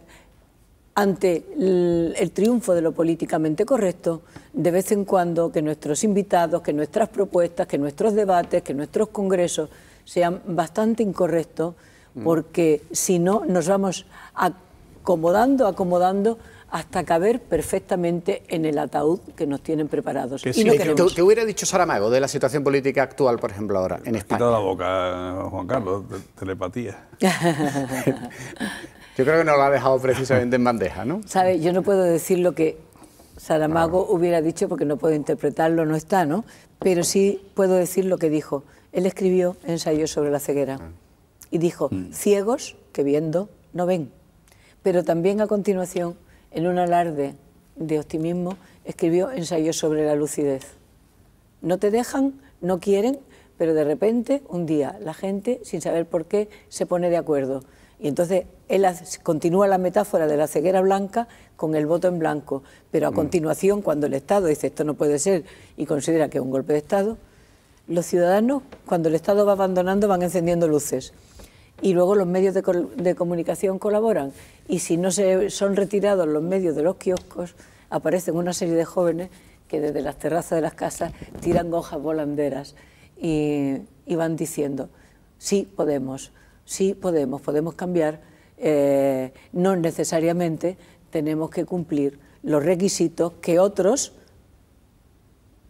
ante el triunfo de lo políticamente correcto, de vez en cuando que nuestros invitados, que nuestras propuestas, que nuestros debates, que nuestros congresos sean bastante incorrectos, mm. porque si no nos vamos acomodando, acomodando hasta caber perfectamente en el ataúd que nos tienen preparados. y ¿Qué, hubiera dicho Saramago de la situación política actual, por ejemplo, ahora en España? la boca, Juan Carlos, telepatía. yo creo que no lo ha dejado precisamente en bandeja, ¿no? Sabes, yo no puedo decir lo que Saramago hubiera dicho porque no puedo interpretarlo, no está, ¿no? Pero sí puedo decir lo que dijo. Él escribió ensayos sobre la ceguera ah. y dijo, mm. ciegos que viendo no ven. Pero también a continuación en un alarde de optimismo, escribió ensayos sobre la lucidez. No te dejan, no quieren, pero de repente, un día, la gente, sin saber por qué, se pone de acuerdo. Y entonces él continúa la metáfora de la ceguera blanca con el voto en blanco, pero a mm. continuación, cuando el Estado dice esto no puede ser y considera que es un golpe de Estado, los ciudadanos, cuando el Estado va abandonando, van encendiendo luces y luego los medios de, comunicación colaboran. Y si no se son retirados los medios de los kioscos, aparecen una serie de jóvenes que desde las terrazas de las casas tiran hojas volanderas y, van diciendo, sí podemos, sí podemos, podemos cambiar, eh, no necesariamente tenemos que cumplir los requisitos que otros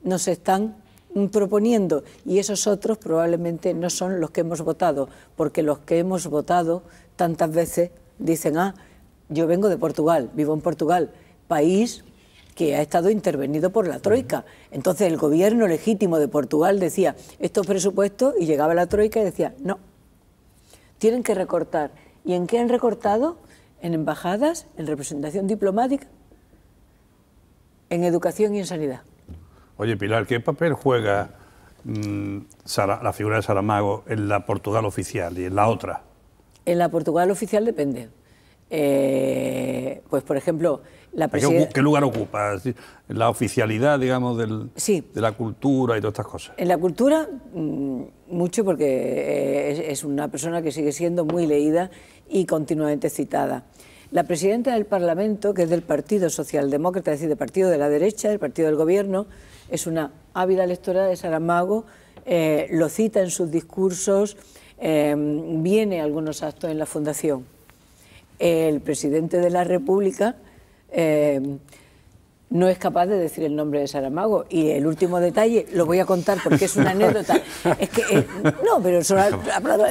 nos están proponiendo y esos otros probablemente no son los que hemos votado, porque los que hemos votado tantas veces dicen, ah, yo vengo de Portugal, vivo en Portugal, país que ha estado intervenido por la Troika. Entonces el gobierno legítimo de Portugal decía estos presupuestos y llegaba la Troika y decía, no, tienen que recortar. ¿Y en qué han recortado? En embajadas, en representación diplomática, en educación y en sanidad. Oye, Pilar, ¿qué papel juega mm, la figura de Saramago en la Portugal oficial y en la otra? En la Portugal oficial depende. Eh, pues, por ejemplo, la presidenta... ¿Qué, lugar ocupa? La oficialidad, digamos, del, de la cultura y todas estas cosas. En la cultura, mm, mucho, porque eh, es, es una persona que sigue siendo muy leída y continuamente citada. La presidenta del Parlamento, que es del Partido Socialdemócrata, es decir, del Partido de la Derecha, del Partido del Gobierno, es una ávida lectora de Saramago, eh, lo cita en sus discursos, eh, viene a algunos actos en la Fundación. El presidente de la República eh, no es capaz de decir el nombre de Saramago. Y el último detalle, lo voy a contar porque es una anécdota. Es que, no, pero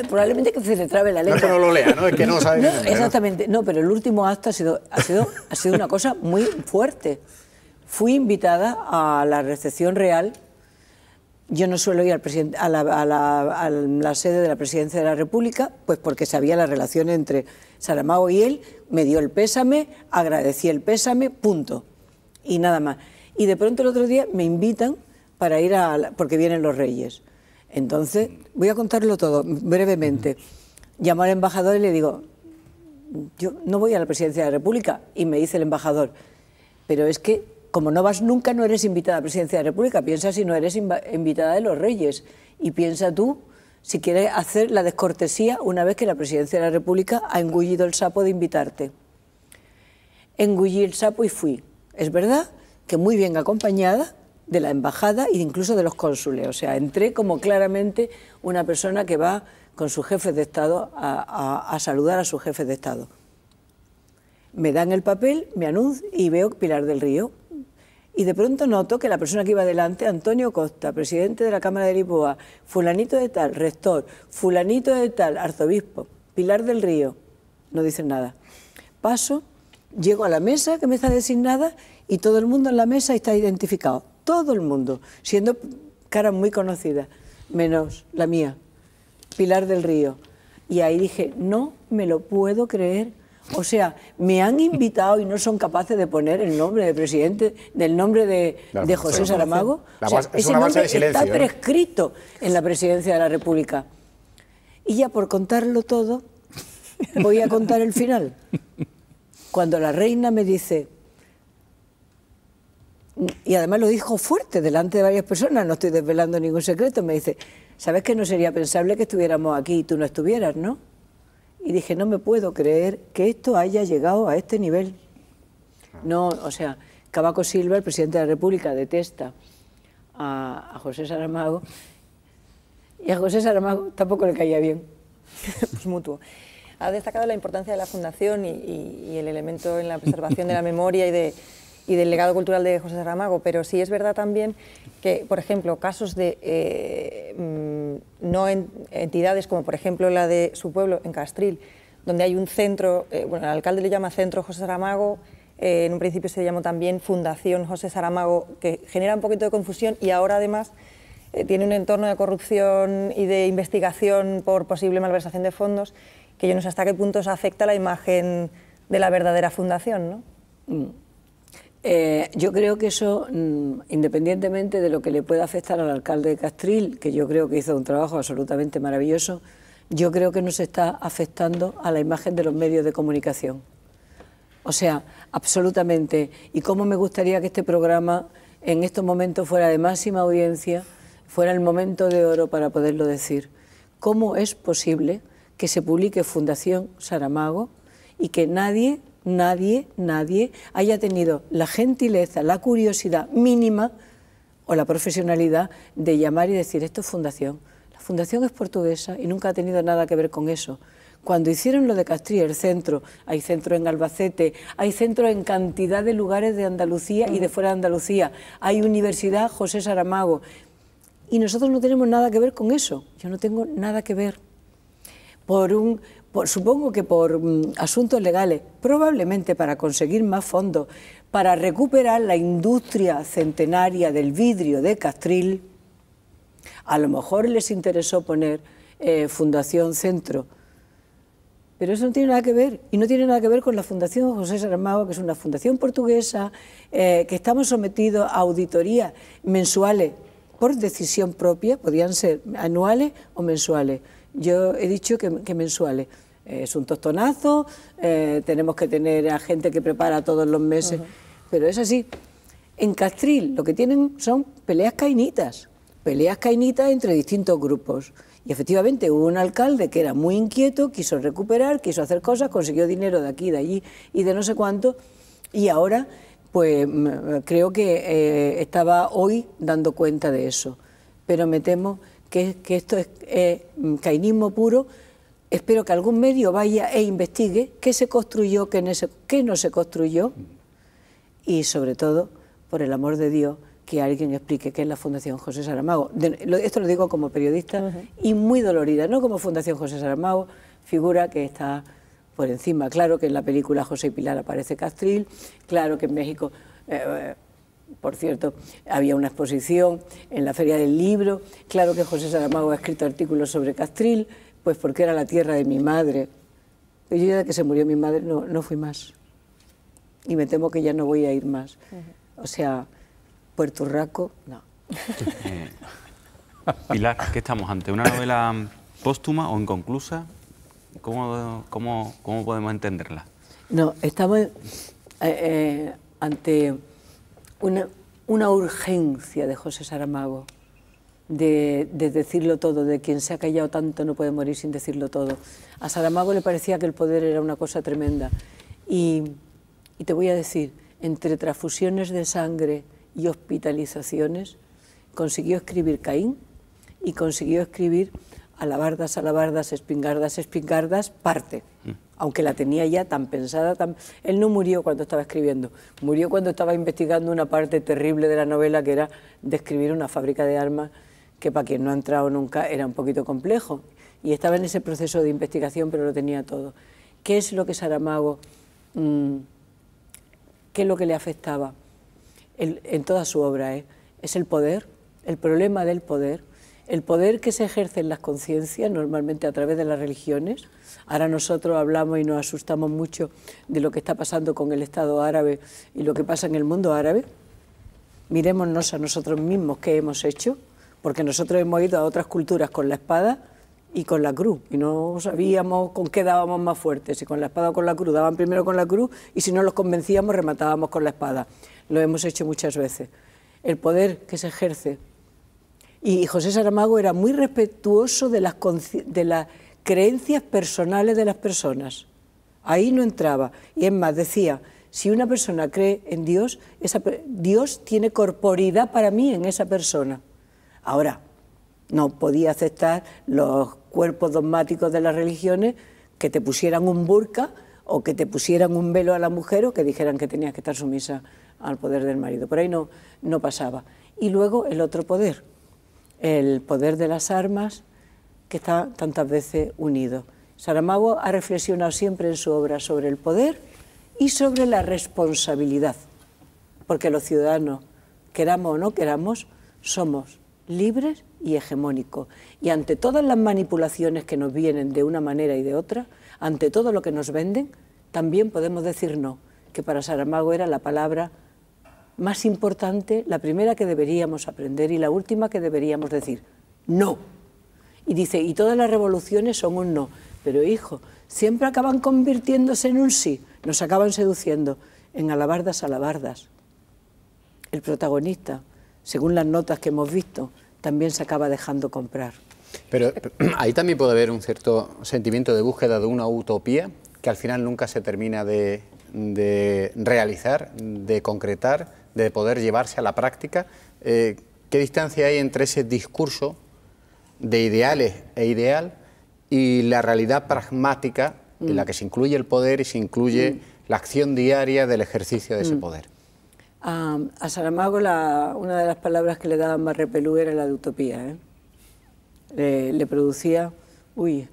probablemente que se le trabe la lengua. No no lo lea, ¿no? Es que no sabe. exactamente, no, pero el último acto ha sido, ha sido, ha sido una cosa muy fuerte. Fui invitada a la recepción real. Yo no suelo ir al a, la, sede de la Presidencia de la República, pues porque sabía la relación entre Saramago y él. Me dio el pésame, agradecí el pésame, punto. Y nada más. Y de pronto el otro día me invitan para ir a... porque vienen los reyes. Entonces, voy a contarlo todo brevemente. Llamo al embajador y le digo, yo no voy a la presidencia de la República. Y me dice el embajador, pero es que como no vas nunca, no eres invitada a la presidencia de la República. Piensa si no eres invitada de los Reyes. Y piensa tú si quieres hacer la descortesía una vez que la presidencia de la República ha engullido el sapo de invitarte. Engullí el sapo y fui. Es verdad que muy bien acompañada de la embajada e incluso de los cónsules. O sea, entré como claramente una persona que va con sus jefes de Estado a, saludar a sus jefes de Estado. Me dan el papel, me anuncio y veo Pilar del Río, y de pronto noto que la persona que iba adelante, Antonio Costa, presidente de la Cámara de Lisboa, fulanito de tal, rector, fulanito de tal, arzobispo, Pilar del Río, no dice nada. Paso, llego a la mesa que me está designada y todo el mundo en la mesa está identificado, todo el mundo, siendo cara muy conocida, menos la mía, Pilar del Río. Y ahí dije, no me lo puedo creer, o sea, me han invitado y no son capaces de poner el nombre de presidente, del nombre de, José Saramago. O ese nombre está ¿eh? prescrito en la presidencia de la República. Y ya por contarlo todo, voy a contar el final. Cuando la reina me dice, y además lo dijo fuerte delante de varias personas, no estoy desvelando ningún secreto, me dice, ¿sabes que no sería pensable que estuviéramos aquí y tú no estuvieras, no? y dije, no me puedo creer que esto haya llegado a este nivel. No, o sea, Cabaco Silva, el presidente de la República, detesta a, José Saramago y a José Saramago tampoco le caía bien. pues mutuo. Ha destacado la importancia de la fundación y el elemento en la preservación de la memoria y de y del legado cultural de José Saramago, pero sí es verdad también que, por ejemplo, casos de eh, mm, no entidades como, por ejemplo, la de su pueblo, en Castril, donde hay un centro, eh, bueno, el alcalde le llama Centro José Saramago, eh, en un principio se llamó también Fundación José Saramago, que genera un poquito de confusión y ahora además tiene un entorno de corrupción y de investigación por posible malversación de fondos, que yo no sé hasta qué punto se afecta la imagen de la verdadera fundación, ¿no? Mm. Eh, yo creo que eso, mm, independientemente de lo que le pueda afectar al alcalde de Castril, que yo creo que hizo un trabajo absolutamente maravilloso, yo creo que nos está afectando a la imagen de los medios de comunicación. O sea, absolutamente. Y cómo me gustaría que este programa en estos momentos fuera de máxima audiencia, fuera el momento de oro para poderlo decir. ¿Cómo es posible que se publique Fundación Saramago y que nadie nadie, nadie haya tenido la gentileza, la curiosidad mínima o la profesionalidad de llamar y decir esto es fundación. La fundación es portuguesa y nunca ha tenido nada que ver con eso. Cuando hicieron lo de Castilla el centro, hay centro en Albacete, hay centro en cantidad de lugares de Andalucía y de fuera de Andalucía, hay Universidad José Saramago. Y nosotros no tenemos nada que ver con eso. Yo no tengo nada que ver. Por un, supongo que por mm, asuntos legales, probablemente para conseguir más fondos, para recuperar la industria centenaria del vidrio de Castril, a lo mejor les interesó poner eh, Fundación Centro. Pero eso no tiene nada que ver, y no tiene nada que ver con la Fundación José Saramago, que es una fundación portuguesa, eh, que estamos sometidos a auditorías mensuales por decisión propia, podían ser anuales o mensuales. Yo he dicho que mensuales. Eh, es un tostonazo, eh, tenemos que tener a gente que prepara todos los meses. Pero es así. En Castril lo que tienen son peleas cainitas, peleas cainitas entre distintos grupos. Y efectivamente hubo un alcalde que era muy inquieto, quiso recuperar, quiso hacer cosas, consiguió dinero de aquí, de allí y de no sé cuánto. Y ahora, pues creo que eh, estaba hoy dando cuenta de eso. Pero me temo que, esto es cainismo puro espero que algún medio vaya e investigue qué se construyó, qué no se, no se construyó y sobre todo, por el amor de Dios, que alguien explique qué es la Fundación José Saramago. esto lo digo como periodista y muy dolorida, no como Fundación José Saramago, figura que está por encima. Claro que en la película José y Pilar aparece Castril, claro que en México, eh, por cierto, había una exposición en la Feria del Libro, claro que José Saramago ha escrito artículos sobre Castril, pues porque era la tierra de mi madre. Yo ya que se murió mi madre no, no fui más. Y me temo que ya no voy a ir más. O sea, Puerto Raco, no. Pilar, ¿qué estamos? ¿Ante una novela póstuma o inconclusa? ¿Cómo, podemos entenderla? No, estamos eh, eh, ante una, una urgencia de José Saramago de, decirlo todo, de quien se ha callado tanto no puede morir sin decirlo todo. A Saramago le parecía que el poder era una cosa tremenda. Y, te voy a decir, entre transfusiones de sangre y hospitalizaciones, consiguió escribir Caín y consiguió escribir alabardas, alabardas, espingardas, espingardas, parte. Mm. Aunque la tenía ya tan pensada, él no murió cuando estaba escribiendo, murió cuando estaba investigando una parte terrible de la novela que era describir una fábrica de armas que para quien no ha entrado nunca era un poquito complejo y estaba en ese proceso de investigación, pero lo tenía todo. ¿Qué es lo que Saramago, mm, qué es lo que le afectaba en toda su obra? ¿eh? Es el poder, el problema del poder, el poder que se ejerce en las conciencias, normalmente a través de las religiones. Ahora nosotros hablamos y nos asustamos mucho de lo que está pasando con el Estado árabe y lo que pasa en el mundo árabe. miremosnos a nosotros mismos qué hemos hecho porque nosotros hemos ido a otras culturas con la espada y con la cruz, y no sabíamos con qué dábamos más fuerte, si con la espada o con la cruz, daban primero con la cruz, y si no los convencíamos, rematábamos con la espada. Lo hemos hecho muchas veces. El poder que se ejerce. Y José Saramago era muy respetuoso de las, de las creencias personales de las personas. Ahí no entraba. Y es más, decía, si una persona cree en Dios, Dios tiene corporidad para mí en esa persona. Ahora, no podía aceptar los cuerpos dogmáticos de las religiones que te pusieran un burka o que te pusieran un velo a la mujer o que dijeran que tenías que estar sumisa al poder del marido. Por ahí no, pasaba. Y luego el otro poder, el poder de las armas, que está tantas veces unido. Saramago ha reflexionado siempre en su obra sobre el poder y sobre la responsabilidad, porque los ciudadanos, queramos o no queramos, somos libres y hegemónicos. Y ante todas las manipulaciones que nos vienen de una manera y de otra, ante todo lo que nos venden, también podemos decir no, que para Saramago era la palabra más importante, la primera que deberíamos aprender y la última que deberíamos decir, no. Y dice, y todas las revoluciones son un no, pero hijo, siempre acaban convirtiéndose en un sí, nos acaban seduciendo en alabardas alabardas. El protagonista, según las notas que hemos visto, también se acaba dejando comprar. Pero ahí también puede haber un cierto sentimiento de búsqueda de una utopía que al final nunca se termina de, realizar, de concretar, de poder llevarse a la práctica. Eh, ¿Qué distancia hay entre ese discurso de ideales e ideal y la realidad pragmática en la mm. que se incluye el poder y se incluye mm. la acción diaria del ejercicio de ese mm. poder? A, a Saramago una de las palabras que le daban más repelú era la de utopía. ¿eh? Le, producía, uy,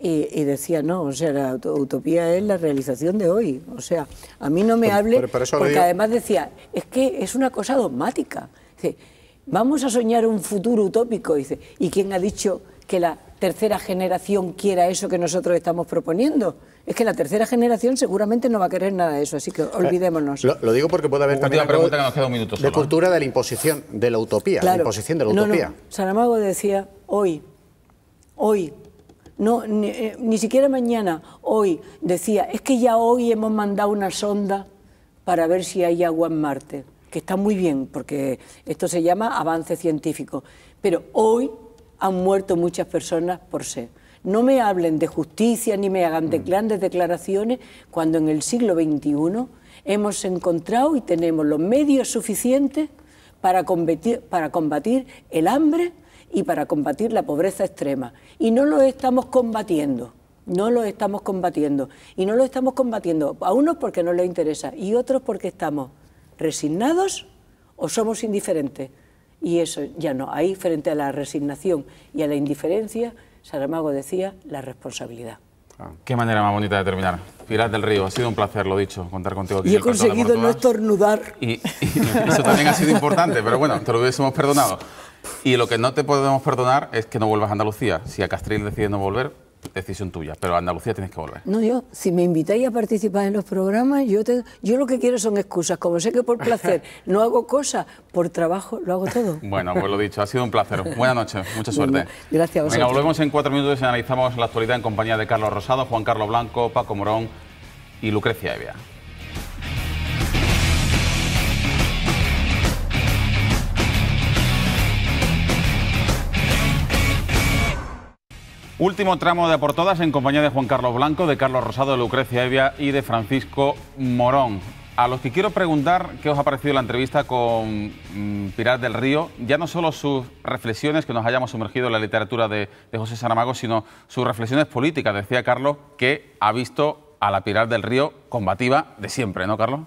y, decía, no, o sea, la utopía es la realización de hoy. O sea, a mí no me hable, porque además decía, es que es una cosa dogmática. vamos a soñar un futuro utópico, dice. ¿Y quién ha dicho que la tercera generación quiera eso que nosotros estamos proponiendo? es que la tercera generación seguramente no va a querer nada de eso, así que eh, olvidémonos. Lo, digo porque puede haber también pregunta de ¿eh? cultura de la imposición, de la utopía, la imposición de la utopía. decía hoy, hoy, no, eh, ni, siquiera mañana, hoy, decía, es que ya hoy hemos mandado una sonda para ver si hay agua en Marte, que está muy bien, porque esto se llama avance científico, pero hoy han muerto muchas personas por ser... No me hablen de justicia ni me hagan de mm. grandes declaraciones cuando en el siglo XXI hemos encontrado y tenemos los medios suficientes para combatir, para combatir el hambre y para combatir la pobreza extrema. Y no lo estamos combatiendo. No lo estamos combatiendo. Y no lo estamos combatiendo a unos porque no les interesa y otros porque estamos resignados o somos indiferentes. Y eso ya no. Ahí, frente a la resignación y a la indiferencia, Saramago decía la responsabilidad. Ah, qué manera más bonita de terminar. Pilar del Río, ha sido un placer, lo dicho, contar contigo aquí. Y he conseguido no estornudar. Y, eso también ha sido importante, pero bueno, te lo hubiésemos perdonado. Y lo que no te podemos perdonar es que no vuelvas a Andalucía. Si a Castril decides no volver, decisión tuya, pero Andalucía tienes que volver. No, yo, si me invitáis a participar en los programas, yo, te, yo lo que quiero son excusas. Como sé que por placer no hago cosas, por trabajo lo hago todo. Bueno, pues lo dicho, ha sido un placer. Buenas noches, mucha suerte. Gracias a vosotros. Venga, volvemos en cuatro minutos y analizamos la actualidad en compañía de Carlos Rosado, Juan Carlos Blanco, Paco Morón y Lucrecia Evia. Último tramo de Todas en compañía de Juan Carlos Blanco, de Carlos Rosado, de Lucrecia Evia y de Francisco Morón. A los que quiero preguntar qué os ha parecido la entrevista con mm, Pilar del Río, ya no solo sus reflexiones que nos hayamos sumergido en la literatura de, de José Saramago, sino sus reflexiones políticas. Decía Carlos que ha visto a la Pilar del Río combativa de siempre, ¿no, Carlos?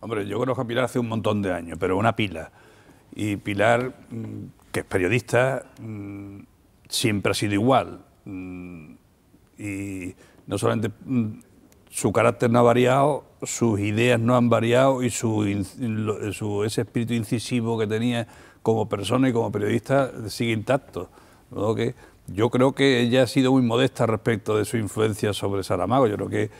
Hombre, yo conozco a Pilar hace un montón de años, pero una pila. Y Pilar, mm, que es periodista, mm, siempre ha sido igual Mm, y no solamente mm, su carácter no ha variado, sus ideas no han variado y su, ese espíritu incisivo que tenía como persona y como periodista sigue intacto. Que yo creo que ella ha sido muy modesta respecto de su influencia sobre Saramago. Yo creo que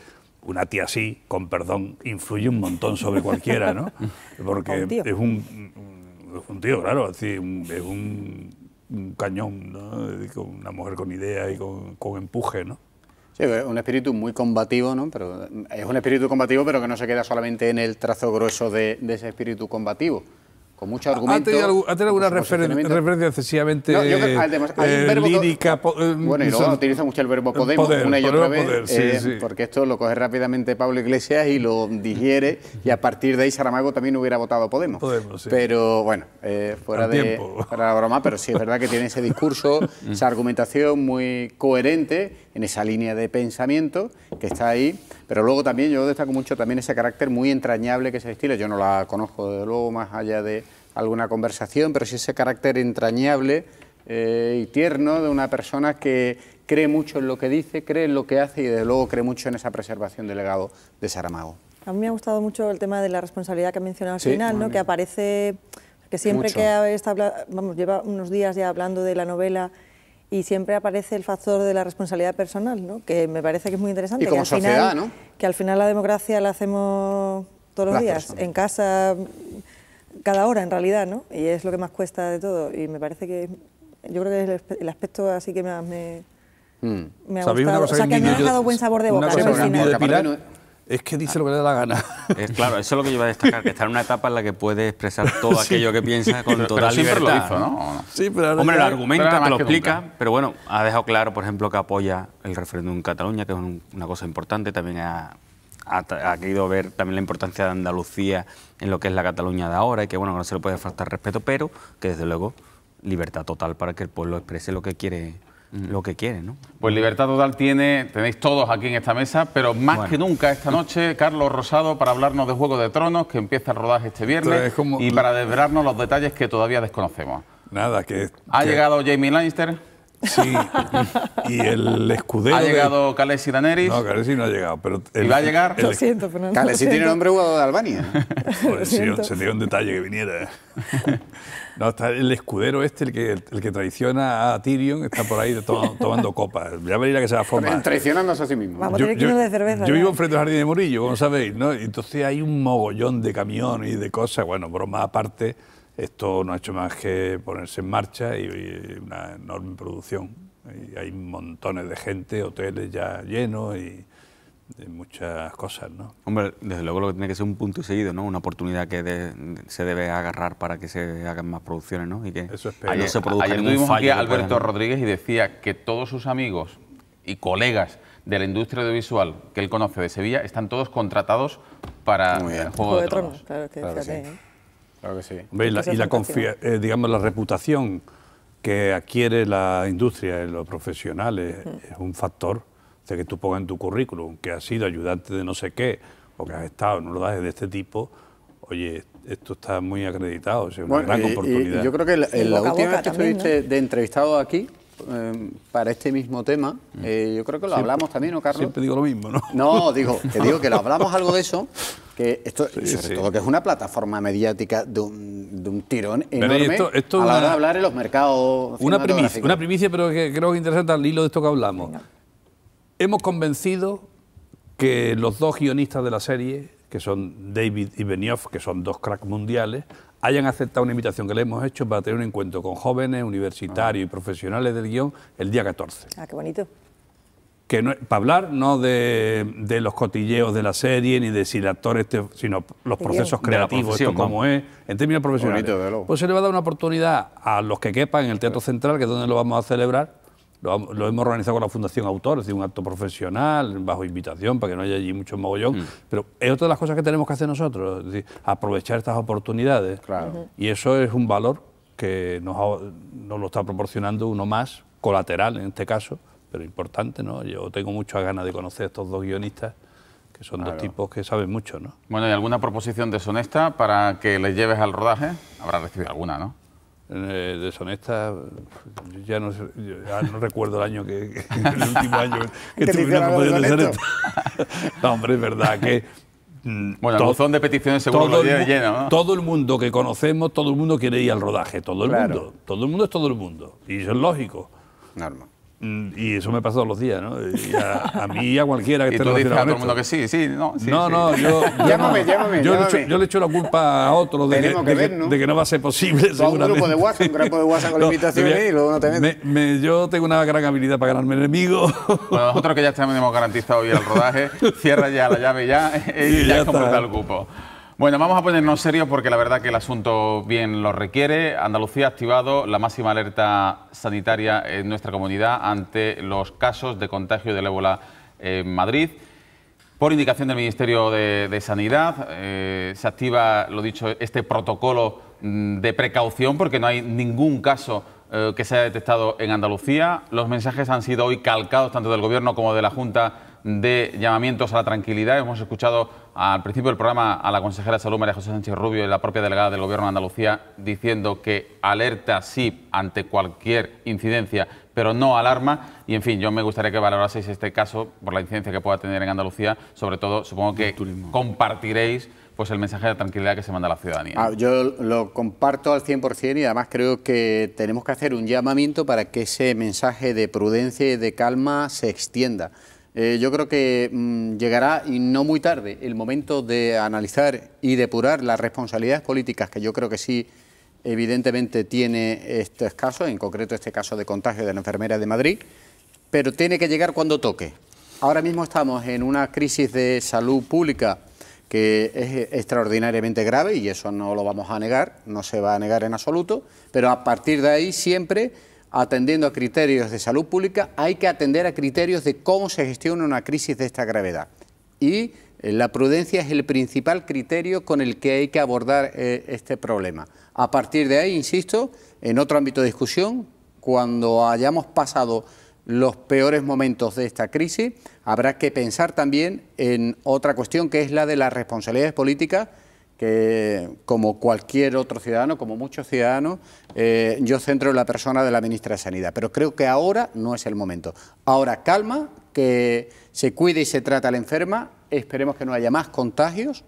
una tía así, con perdón, influye un montón sobre cualquiera, ¿no? Porque es un, un, tío, claro, es un un cañón, ¿no? con una mujer con ideas y con, empuje, ¿no? Sí, un espíritu muy combativo, ¿no? Pero es un espíritu combativo, pero que no se queda solamente en el trazo grueso de ese espíritu combativo, con mucho argumento. ¿Ha tenido, alguna referencia excesivamente no, yo eh, eh, bueno, y luego utiliza mucho el verbo Podemos una y otra vez, eh, porque esto lo coge rápidamente Pablo Iglesias y lo digiere, y a partir de ahí Saramago también hubiera votado Podemos. Podemos sí. Pero bueno, fuera, de, fuera de la broma, pero sí es verdad que tiene ese discurso, esa argumentación muy coherente en esa línea de pensamiento que está ahí pero luego también yo destaco mucho también ese carácter muy entrañable que se estilo. Yo no la conozco desde luego más allá de alguna conversación, pero sí ese carácter entrañable eh, y tierno de una persona que cree mucho en lo que dice, cree en lo que hace y desde luego cree mucho en esa preservación del legado de Saramago. A mí me ha gustado mucho el tema de la responsabilidad que ha mencionado al final, ¿no? que aparece que siempre que vamos, lleva unos días ya hablando de la novela y siempre aparece el factor de la responsabilidad personal, ¿no? que me parece que es muy interesante. Y como que al final, ¿no? Que al final la democracia la hacemos todos los días, en casa, cada hora en realidad, ¿no? Y es lo que más cuesta de todo. Y me parece que yo creo que es el aspecto así que me, mm. me, ha gustado. o sea, que, me ha dejado buen sabor de boca. Una es que dice lo que le da la gana. Es, claro, eso es lo que yo iba a destacar, que está en una etapa en la que puede expresar todo aquello que piensa con toda total libertad. Sí, Hombre, lo argumenta, lo explica, pero bueno, ha dejado claro, por ejemplo, que apoya el referéndum en Cataluña, que es una cosa importante, también ha, querido ver también la importancia de Andalucía en lo que es la Cataluña de ahora, y que bueno, no se le puede faltar respeto, pero que desde luego libertad total para que el pueblo exprese lo que quiere lo que quieren. ¿no? Pues Libertad Total tiene, tenéis todos aquí en esta mesa, pero más que nunca esta noche, Carlos Rosado para hablarnos de Juego de Tronos, que empieza el rodaje este viernes, y para desvelarnos los detalles que todavía desconocemos. Nada, que... ¿Ha llegado Jamie Lannister? Sí, y el escudero. ¿Ha llegado Kalesi Calesi Daneris? No, Calesi no ha llegado, pero. ¿Y va a llegar? Lo siento, Fernando. Calesi tiene nombre jugador de Albania. Pues sí, sería un detalle que viniera. No, está el escudero este, el que, el que traiciona a Tyrion, está por ahí tomando copas. Ya veréis que se va a formar. Traicionándose a sí mismo. Vamos yo, a tener yo, que de cerveza. Yo vivo frente del Jardín de Murillo, como sabéis, ¿no? Entonces hay un mogollón de camiones y de cosas, bueno, broma aparte esto no ha hecho más que ponerse en marcha y, una enorme producción. Y hay montones de gente, hoteles ya llenos y, muchas cosas, ¿no? Hombre, desde luego lo que tiene que ser un punto y seguido, ¿no? Una oportunidad que se debe agarrar para que se hagan más producciones, ¿no? Y que Eso se produzca ayer tuvimos aquí Alberto Rodríguez y decía que todos sus amigos y colegas de la industria audiovisual que él conoce de Sevilla están todos contratados para el Juego, Juego de, Tronos. claro que sí. ¿eh? y la, eh, digamos, la reputación que adquiere la industria, los profesionales, es un factor de que tú pongas en tu currículum que has sido ayudante de no sé qué, o que has estado en un rodaje de este tipo, oye, esto está muy acreditado, es una gran oportunidad. yo creo que la última vez que estuviste de entrevistado aquí, Em, para este mismo tema. Mm. Eh, yo creo que lo hablamos también, ¿no, Carlos? Siempre digo lo mismo, ¿no? No, digo, que digo que lo hablamos algo de eso, que esto, sobre todo que es una plataforma mediática de un, tirón enorme esto, a hablar en los mercados una primicia, una primicia, pero que creo que interesante al hilo de esto que hablamos. Hemos convencido que los dos guionistas de la serie, que son David y Benioff, que son dos cracks mundiales, hayan aceptado una invitación que le hemos hecho para tener un encuentro con jóvenes, universitarios y ah. profesionales del guión el día 14. Ah, qué bonito. Que para hablar no de, los cotilleos de la serie, ni de si el actor este, sino los procesos creativos, esto como es, en términos profesionales. Bonito, pues se le va a dar una oportunidad a los que quepan en el Teatro Central, que es donde lo vamos a celebrar, lo, hemos organizado con la Fundación Autor, es decir, un acto profesional, bajo invitación, para que no haya allí mucho mogollón. Mm. Pero es otra de las cosas que tenemos que hacer nosotros, es decir, aprovechar estas oportunidades. Claro. Y eso es un valor que nos, lo está proporcionando uno más, colateral en este caso, pero importante, ¿no? Yo tengo muchas ganas de conocer a estos dos guionistas que son dos tipos que saben mucho, ¿no? Bueno, ¿y alguna proposición deshonesta para que les lleves al rodaje? Habrá recibido alguna, ¿no? eh, ya no, recuerdo el año que, el último año que este. no, hombre, es verdad que mm, bueno, todo, el de peticiones todo el mundo que conocemos, todo el mundo quiere ir al rodaje, todo el mundo. Todo el mundo es todo el mundo. Y eso es lógico. Normal. Mm, y eso me pasa todos los días, ¿no? a, mí y a cualquiera que te ¿Y tú dices a todo el mundo que sí, sí, no. Sí, no, yo. Yo, Le echo, la culpa a otro de, que, ¿no? va a ser posible. Un grupo de WhatsApp, un grupo de WhatsApp con no, invitaciones y luego no te yo tengo una gran habilidad para ganarme enemigos. nosotros que ya tenemos hemos garantizado hoy el rodaje, cierra ya la llave ya y, ya, ya el cupo. Bueno, vamos a ponernos serios porque la verdad que el asunto bien lo requiere. Andalucía ha activado la máxima alerta sanitaria en nuestra comunidad ante los casos de contagio del ébola en Madrid. Por indicación del Ministerio de, Sanidad, eh, se activa, lo dicho, este protocolo mm, de precaución porque no hay ningún caso eh, que se haya detectado en Andalucía. Los mensajes han sido hoy calcados tanto del Gobierno como de la Junta de llamamientos a la tranquilidad. Hemos escuchado al principio del programa a la consejera de Salud, María José Sánchez Rubio, y la propia delegada del Gobierno de Andalucía, diciendo que alerta sí ante cualquier incidencia, pero no alarma. Y, en fin, yo me gustaría que valoraseis este caso por la incidencia que pueda tener en Andalucía. Sobre todo, supongo que compartiréis pues el mensaje de tranquilidad que se manda a la ciudadanía. Ah, yo lo comparto al 100% y además creo que tenemos que hacer un llamamiento para que ese mensaje de prudencia y de calma se extienda. Eh, yo creo que mm, llegará, y no muy tarde, el momento de analizar y depurar las responsabilidades políticas que yo creo que sí evidentemente tiene estos casos, en concreto este caso de contagio de la enfermera de Madrid, pero tiene que llegar cuando toque. Ahora mismo estamos en una crisis de salud pública que es extraordinariamente grave y eso no lo vamos a negar, no se va a negar en absoluto, pero a partir de ahí siempre atendiendo a criterios de salud pública, hay que atender a criterios de cómo se gestiona una crisis de esta gravedad. Y eh, la prudencia es el principal criterio con el que hay que abordar eh, este problema. A partir de ahí, insisto, en otro ámbito de discusión, cuando hayamos pasado los peores momentos de esta crisis, habrá que pensar también en otra cuestión que es la de las responsabilidades políticas que como cualquier otro ciudadano, como muchos ciudadanos, eh, yo centro en la persona de la ministra de Sanidad, pero creo que ahora no es el momento. Ahora calma, que se cuide y se trata a la enferma, esperemos que no haya más contagios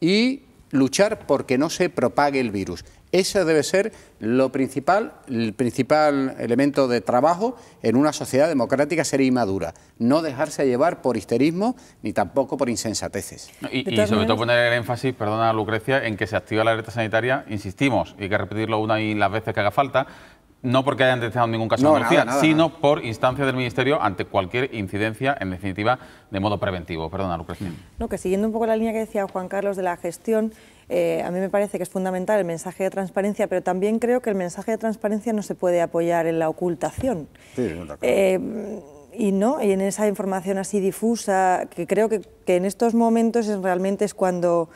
y luchar porque no se propague el virus. Ese debe ser lo principal, el principal elemento de trabajo en una sociedad democrática seria inmadura. No dejarse llevar por histerismo ni tampoco por insensateces. y, sobre todo poner el énfasis, perdona Lucrecia, en que se activa la alerta sanitaria, insistimos, y hay que repetirlo una y las veces que haga falta, no porque hayan detectado ningún caso de emergencia, sino por instancia del Ministerio ante cualquier incidencia, en definitiva, de modo preventivo. Perdona, Lucrecia. No, que siguiendo un poco la línea que decía Juan Carlos de la gestión, eh, a mí me parece que es fundamental el mensaje de transparencia, pero también creo que el mensaje de transparencia no se puede apoyar en la ocultación. Sí, eh, y no, y en esa información así difusa, que creo que, en estos momentos es, realmente es cuando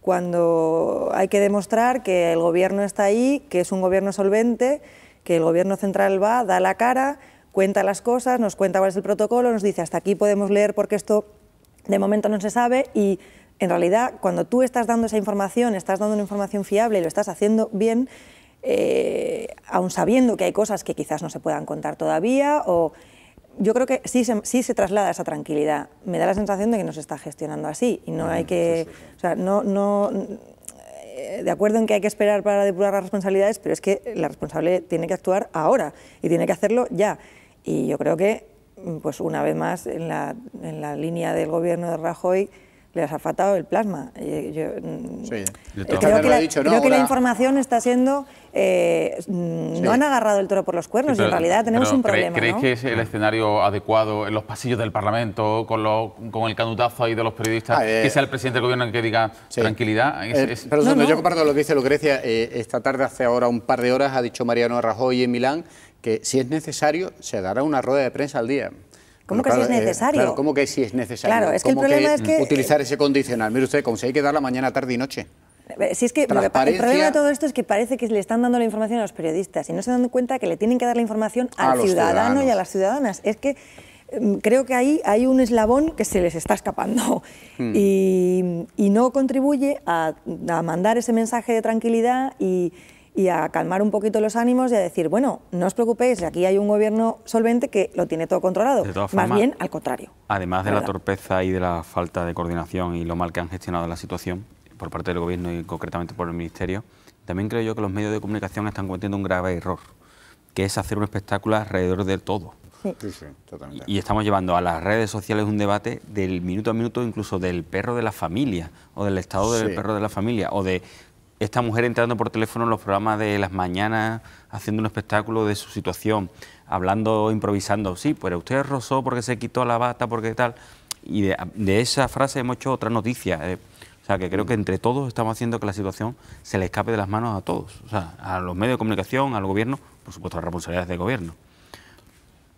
cuando hay que demostrar que el gobierno está ahí, que es un gobierno solvente, que el gobierno central va, da la cara, cuenta las cosas, nos cuenta cuál es el protocolo, nos dice hasta aquí podemos leer porque esto de momento no se sabe y en realidad cuando tú estás dando esa información, estás dando una información fiable y lo estás haciendo bien, aún eh, aun sabiendo que hay cosas que quizás no se puedan contar todavía o yo creo que sí se, traslada esa tranquilidad. Me da la sensación de que no se está gestionando así y no ah, hay que... no, no, eh, de acuerdo en que hay que esperar para depurar las responsabilidades, pero es que la responsable tiene que actuar ahora y tiene que hacerlo ya. Y yo creo que, pues una vez más, en la, en la línea del gobierno de Rajoy, le ha faltado el plasma. Eh, yo, mm, creo, que la, información está siendo... Eh, mm, no han agarrado el toro por los cuernos en realidad tenemos un problema. ¿Creéis que es el escenario adecuado en los pasillos del Parlamento, con, con el canutazo ahí de los periodistas, ah, eh, que sea el presidente del gobierno el que diga tranquilidad? Pero yo comparto lo que dice Lucrecia. esta tarde, hace ahora un par de horas, ha dicho Mariano Rajoy en Milán que si es necesario se dará una rueda de prensa al día. ¿Cómo que si es eh, necesario? claro, ¿cómo que si es necesario? Claro, que el problema es que... Eh, utilizar ese condicional. Mire usted, como si hay que dar la mañana, tarde y noche. Eh, si es que el problema de todo esto es que parece que le están dando la información a los periodistas y no se dan cuenta que le tienen que dar la información al ciudadano y a las ciudadanas. Es que mm, creo que ahí hay un eslabón que se les está escapando hmm. y, no contribuye a mandar ese mensaje de tranquilidad y y a calmar un poquito los ánimos y a decir, bueno, no os preocupéis, aquí hay un gobierno solvente que lo tiene todo controlado. De todas formas, Más bien al contrario. Además de la torpeza y de la falta de coordinación y lo mal que han gestionado la situación por parte del gobierno y concretamente por el ministerio, también creo yo que los medios de comunicación están cometiendo un grave error, que es hacer un espectáculo alrededor de todo. Sí, totalmente. Y estamos llevando a las redes sociales un debate del minuto a minuto, incluso del perro de la familia, o del estado del perro de la familia, o de esta mujer entrando por teléfono en los programas de las mañanas, haciendo un espectáculo de su situación, hablando, improvisando, sí, pero usted rozó porque se quitó la bata, porque tal. Y de, esa frase hemos hecho otra noticia. Eh. O sea, que creo que entre todos estamos haciendo que la situación se le escape de las manos a todos. O sea, a los medios de comunicación, al gobierno, por supuesto, a las responsabilidades del gobierno.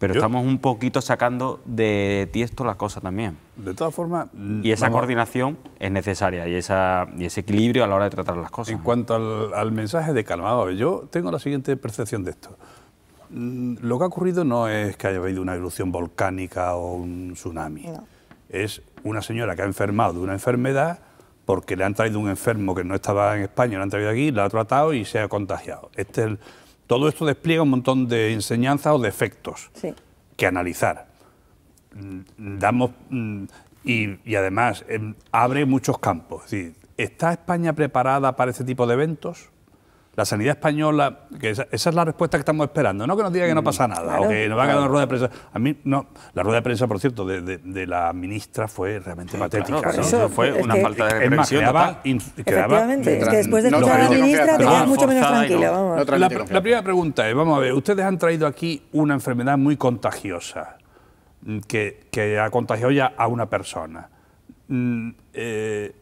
Pero estamos un poquito sacando de tiesto la cosa también. De todas formas... Y esa coordinación es necesaria y, esa, y ese equilibrio a la hora de tratar las cosas. En cuanto al, mensaje de calmado, yo tengo la siguiente percepción de esto. Mm, lo que ha ocurrido no es que haya habido una erupción volcánica o un tsunami. Es una señora que ha enfermado de una enfermedad porque le han traído un enfermo que no estaba en España, lo han traído aquí, la ha tratado y se ha contagiado. Este el todo esto despliega un montón de enseñanzas o de efectos que analizar. Mm, damos, mm, y, y además em, abre muchos campos. Es decir, ¿Está España preparada para este tipo de eventos? la sanidad española, que esa, es la respuesta que estamos esperando, no que nos diga que no mm, pasa nada o que nos va a quedar una rueda de prensa. A mí, no, la rueda de prensa, por cierto, de, de, la ministra fue realmente patética. ¿no? fue una falta de previsión. Quedaba, que después de escuchar a la ministra te mucho menos tranquila vamos. la, primera pregunta es, vamos a ver, ustedes han traído aquí una enfermedad muy contagiosa, mm, que, que ha contagiado ya a una persona. Mm, eh,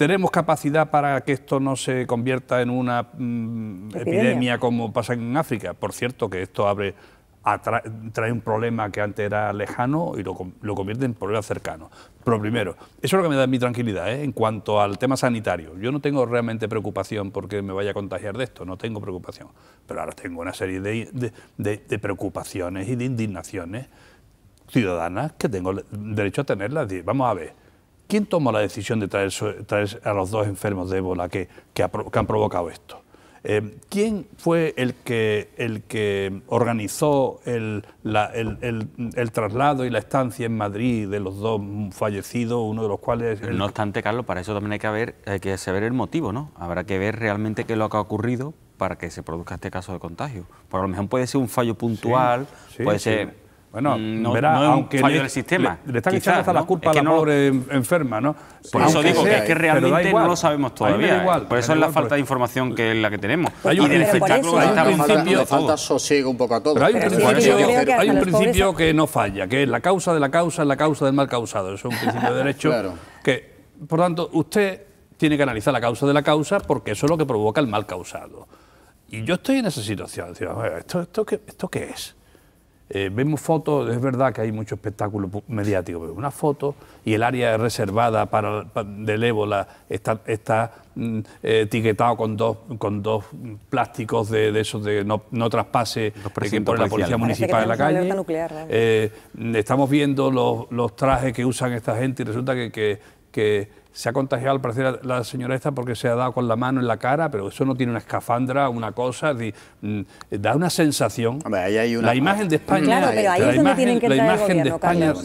¿Tenemos capacidad para que esto no se convierta en una mm, epidemia. como pasa en África? Por cierto, que esto abre trae un problema que antes era lejano y lo, convierte en un problema cercano. Pero primero, eso es lo que me da mi tranquilidad ¿eh? en cuanto al tema sanitario. Yo no tengo realmente preocupación porque me vaya a contagiar de esto, no tengo preocupación. Pero ahora tengo una serie de preocupaciones y de indignaciones ciudadanas que tengo derecho a tenerlas. Vamos a ver, ¿Quién tomó la decisión de traer, a los dos enfermos de ébola que, han provocado esto? Eh, ¿Quién fue el que, el que organizó el, el, traslado y la estancia en Madrid de los dos fallecidos, uno de los cuales... No obstante, Carlos, para eso también hay que, haber hay que saber el motivo, ¿no? Habrá que ver realmente qué es lo que ha ocurrido para que se produzca este caso de contagio. A lo mejor puede ser un fallo puntual, puede ser... Bueno, mm, no, verá, no aunque fallo del sistema. Le, están echando hasta las la culpa a la pobre enferma, ¿no? Por eso digo que es que realmente no lo sabemos todavía. ¿eh? por eso es la falta de información que es la que tenemos. Hay un, y está principio. falta sosiego un poco a Pero hay un principio, que, no falla, que es la causa de la causa es la causa del mal causado. Eso es un principio de derecho. Que, por tanto, usted tiene que analizar la causa de la causa porque eso es lo que provoca el mal causado. Y yo estoy en esa situación. ¿esto, esto, ¿Esto qué es? Eh, vemos fotos, es verdad que hay mucho espectáculo mediático, pero una foto y el área reservada para, del ébola está, está mm, eh, etiquetado con dos, con dos plásticos de, esos de no, no traspase eh, que pone la policía municipal en la calle. estamos viendo los, trajes que usan esta gente y resulta que, que se ha contagiado al parecer la señora esta porque se ha dado con la mano en la cara, pero eso no tiene una escafandra, una cosa, mm, da una sensación. La imagen de España.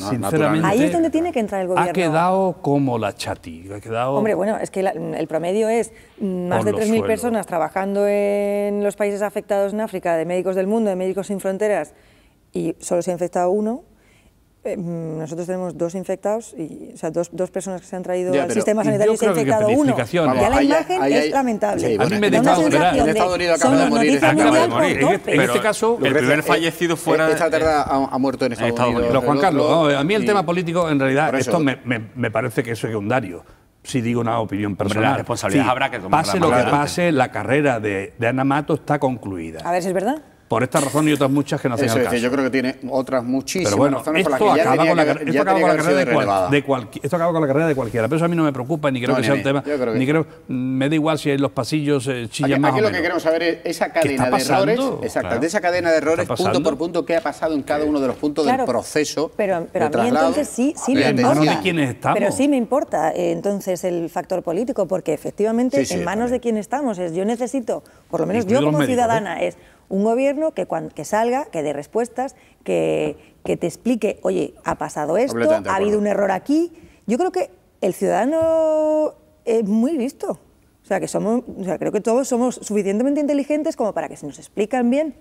sinceramente, tiene que entrar el gobierno. Ha quedado como la chati. Ha Hombre, bueno, es que el promedio es más de 3.000 personas trabajando en los países afectados en África, de Médicos del Mundo, de Médicos Sin Fronteras, y solo se ha infectado uno eh, mm, nosotros tenemos dos infectados, y, o sea, dos, dos personas que se han traído al sistema sanitario y se ha infectado uno. ya la imagen es lamentable. Sí, bueno, a mí me Unidos acaba de morir. En este, caso, el primer eh, fallecido fuera... Eh, esta ha, muerto en Estados, Unidos. Pero Juan Carlos, a mí el tema político, en realidad, esto me, me, parece que es secundario si digo una opinión personal. la responsabilidad habrá que tomar Pase lo que pase, la carrera de, de Ana Mato está concluida. A ver si es verdad. Por esta razón y otras muchas que no hacen caso. Yo creo que tiene otras muchísimas pero bueno, razones por las que acaba ya con la, esto acaba con carrera de, esto acaba con la carrera de cualquiera, pero eso a mí no me preocupa ni creo que sea un tema, ni creo, mm, me da igual si en los pasillos eh, chillan aquí, lo que queremos saber es esa cadena de errores, exacto, de esa cadena de errores punto por punto qué ha pasado en cada uno de los puntos del proceso. Pero, pero a mí entonces sí, me importa. De estamos. pero sí me importa eh, entonces el factor político porque efectivamente en manos de quién estamos yo necesito, por lo menos yo como ciudadana es un gobierno que, que salga, que dé respuestas, que, que te explique, oye, ha pasado esto, ha habido un error aquí. Yo creo que el ciudadano es muy listo. O sea, que somos, o sea, creo que todos somos suficientemente inteligentes como para que se nos explican bien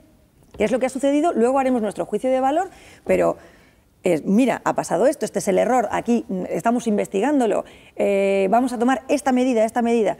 qué es lo que ha sucedido, luego haremos nuestro juicio de valor, pero mira, ha pasado esto, este es el error, aquí mm, estamos investigándolo, eh, vamos a tomar esta medida, esta medida.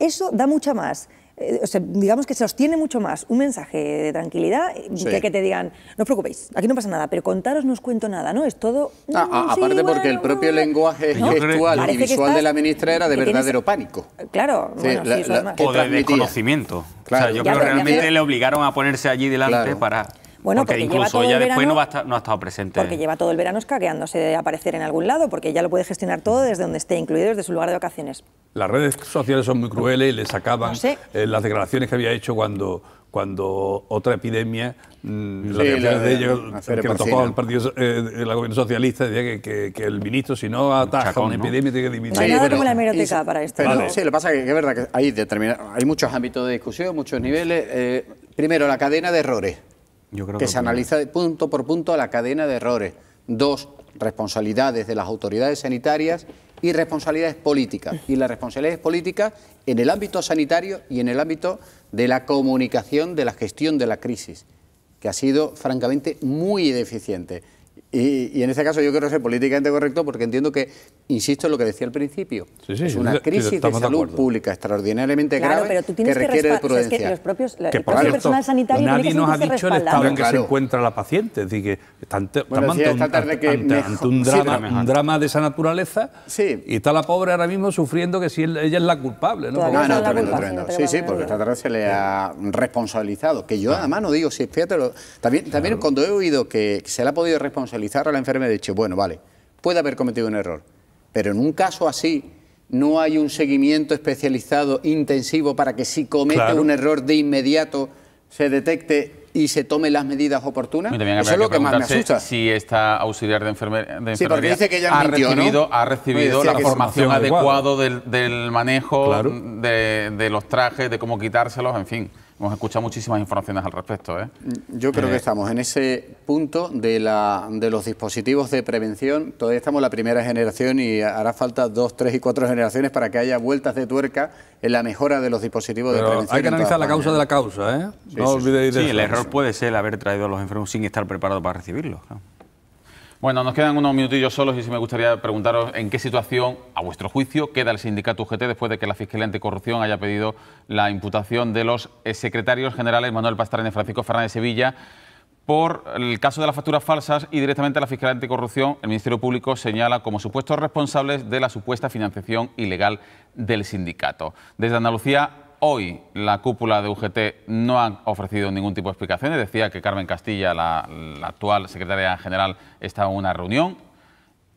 Eso da mucha más eh, digamos que se sostiene mucho más un mensaje de tranquilidad que que te digan, no os preocupéis, aquí no pasa nada, pero contaros no os cuento nada, ¿no? Es todo... Ah, ah, aparte porque el propio lenguaje y visual de la ministra era de verdadero pánico. Claro, sí, o de desconocimiento. O sea, yo creo que realmente le obligaron a ponerse allí delante para... Bueno, porque, incluso ya ella después no, no, ha estado presente. Porque lleva todo el verano escaqueándose de aparecer en algún lado, porque ya lo puede gestionar todo mm. desde donde esté, incluido desde su lugar de vacaciones. Las redes sociales son muy crueles y le sacaban eh, las declaraciones que había hecho cuando cuando otra epidemia, mm, la de ellos, que tocó eh, el Partido Gobierno Socialista, decía que, que, el ministro, si no ataja una epidemia, tiene que dimitir. No hay nada como la hemeroteca para esto. Sí, lo que pasa es que es verdad que hay, muchos ámbitos de discusión, muchos niveles. Eh, primero, la cadena de errores que, se analiza de punto por punto la cadena de errores. Dos, responsabilidades de las autoridades sanitarias y responsabilidades políticas. Y las responsabilidades políticas en el ámbito sanitario y en el ámbito de la comunicación, de la gestión de la crisis, que ha sido francamente muy deficiente. Y, en ese caso yo quiero ser políticamente correcto porque entiendo que, insisto en lo que decía al principio, es una crisis de salud pública extraordinariamente grave pero tú tienes que requiere de prudencia. es que los propios, el personal sanitario nadie nos ha dicho el estado en que se encuentra la paciente. Es decir, que están ante, un, drama, un drama de esa naturaleza y está la pobre ahora mismo sufriendo que si ella es la culpable. No, no, no, no tremendo, tremendo. Sí, sí, porque esta tarde se le ha responsabilizado. Que yo además no digo si... Fíjate, también cuando he oído que se le ha podido responsabilizar a la enfermera de hecho bueno, vale, puede haber cometido un error, pero en un caso así no hay un seguimiento especializado intensivo para que si comete un error de inmediato se detecte y se tome las medidas oportunas. es lo que más me asusta. Si esta auxiliar de, enfermería ha, recibido, la formación adecuada del, manejo, de los trajes, de cómo quitárselos, en fin hemos escuchado muchísimas informaciones al respecto. ¿eh? Yo creo que eh, estamos en ese punto de, la, de los dispositivos de prevención. Todavía estamos en la primera generación y hará falta dos, tres y cuatro generaciones para que haya vueltas de tuerca en la mejora de los dispositivos de prevención. Hay que analizar la causa de la causa. ¿eh? no el error puede ser el haber traído a los enfermos sin estar preparados para recibirlos. Bueno, nos quedan unos minutillos solos y sí me gustaría preguntaros en qué situación, a vuestro juicio, queda el sindicato UGT después de que la Fiscalía Anticorrupción haya pedido la imputación de los eh, secretarios generales Manuel Pastrana y Francisco Fernández Sevilla por el caso de las facturas falsas y directamente la Fiscalía Anticorrupción, el Ministerio Público señala como supuestos responsables de la supuesta financiación ilegal del sindicato. Desde Andalucía Hoy la cúpula de UGT no ha ofrecido ningún tipo de explicaciones. Decía que Carmen Castilla, la, actual secretaria general, estaba en una reunión.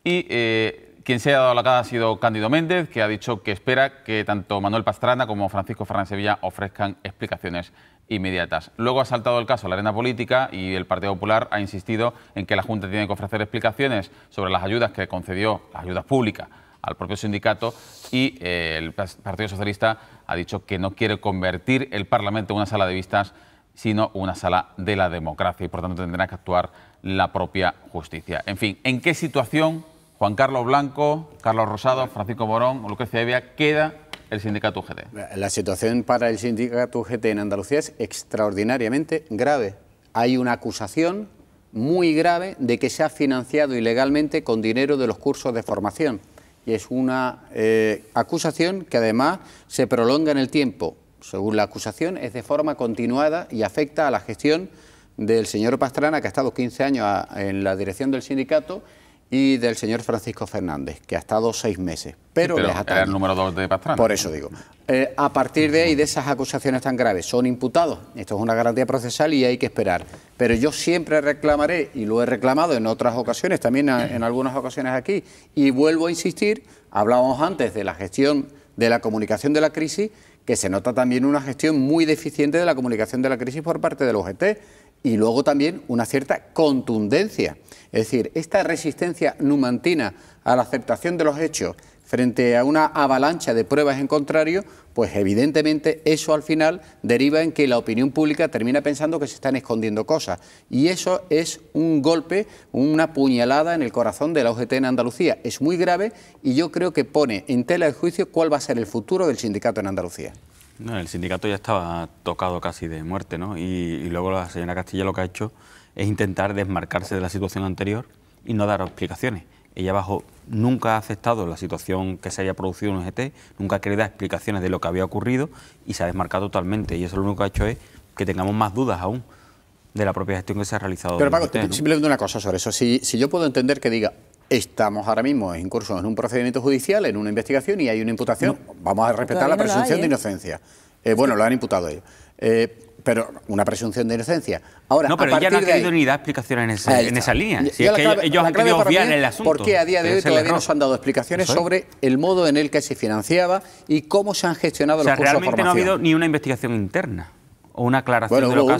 Y eh, quien se ha dado la cara ha sido Cándido Méndez, que ha dicho que espera que tanto Manuel Pastrana como Francisco Fernández Sevilla ofrezcan explicaciones inmediatas. Luego ha saltado el caso a la arena política y el Partido Popular ha insistido en que la Junta tiene que ofrecer explicaciones sobre las ayudas que concedió, las ayudas públicas al propio sindicato y eh, el Partido Socialista ha dicho que no quiere convertir el Parlamento en una sala de vistas, sino una sala de la democracia y por tanto tendrá que actuar la propia justicia. En fin, ¿en qué situación Juan Carlos Blanco, Carlos Rosado, Francisco Morón, Lucrecia Evia queda el sindicato UGT? La situación para el sindicato UGT en Andalucía es extraordinariamente grave. Hay una acusación muy grave de que se ha financiado ilegalmente con dinero de los cursos de formación y es una eh, acusación que además se prolonga en el tiempo. Según la acusación, es de forma continuada y afecta a la gestión del señor Pastrana, que ha estado 15 años en la dirección del sindicato y del señor Francisco Fernández, que ha estado seis meses. Pero, les el número dos de Pastrana. Por eso digo. Eh, a partir de ahí, de esas acusaciones tan graves, son imputados. Esto es una garantía procesal y hay que esperar. Pero yo siempre reclamaré, y lo he reclamado en otras ocasiones, también en algunas ocasiones aquí, y vuelvo a insistir, hablábamos antes de la gestión de la comunicación de la crisis, que se nota también una gestión muy deficiente de la comunicación de la crisis por parte del OGT y luego también una cierta contundencia. Es decir, esta resistencia numantina a la aceptación de los hechos frente a una avalancha de pruebas en contrario, pues evidentemente eso al final deriva en que la opinión pública termina pensando que se están escondiendo cosas. Y eso es un golpe, una puñalada en el corazón de la UGT en Andalucía. Es muy grave y yo creo que pone en tela de juicio cuál va a ser el futuro del sindicato en Andalucía el sindicato ya estaba tocado casi de muerte, ¿no? Y, luego la señora Castilla lo que ha hecho es intentar desmarcarse de la situación anterior y no dar explicaciones. Ella bajo nunca ha aceptado la situación que se haya producido en UGT, nunca ha querido dar explicaciones de lo que había ocurrido y se ha desmarcado totalmente. Y eso lo único que ha hecho es que tengamos más dudas aún de la propia gestión que se ha realizado. Pero Paco, simplemente una cosa sobre eso. si yo puedo entender que diga, Estamos ahora mismo en curso en un procedimiento judicial, en una investigación y hay una imputación. Vamos a respetar la presunción de ¿eh? inocencia. Eh, bueno, lo han imputado ellos. Eh, pero una presunción de inocencia. Ahora, no, pero ya no ha querido ni dar explicaciones en, esa línea. ellos han querido obviar el asunto. Porque a día de hoy todavía no se han dado explicaciones sobre el modo en el que se financiaba y cómo se han gestionado los cursos de formación. realmente no ha habido ni una investigación interna una aclaración bueno, de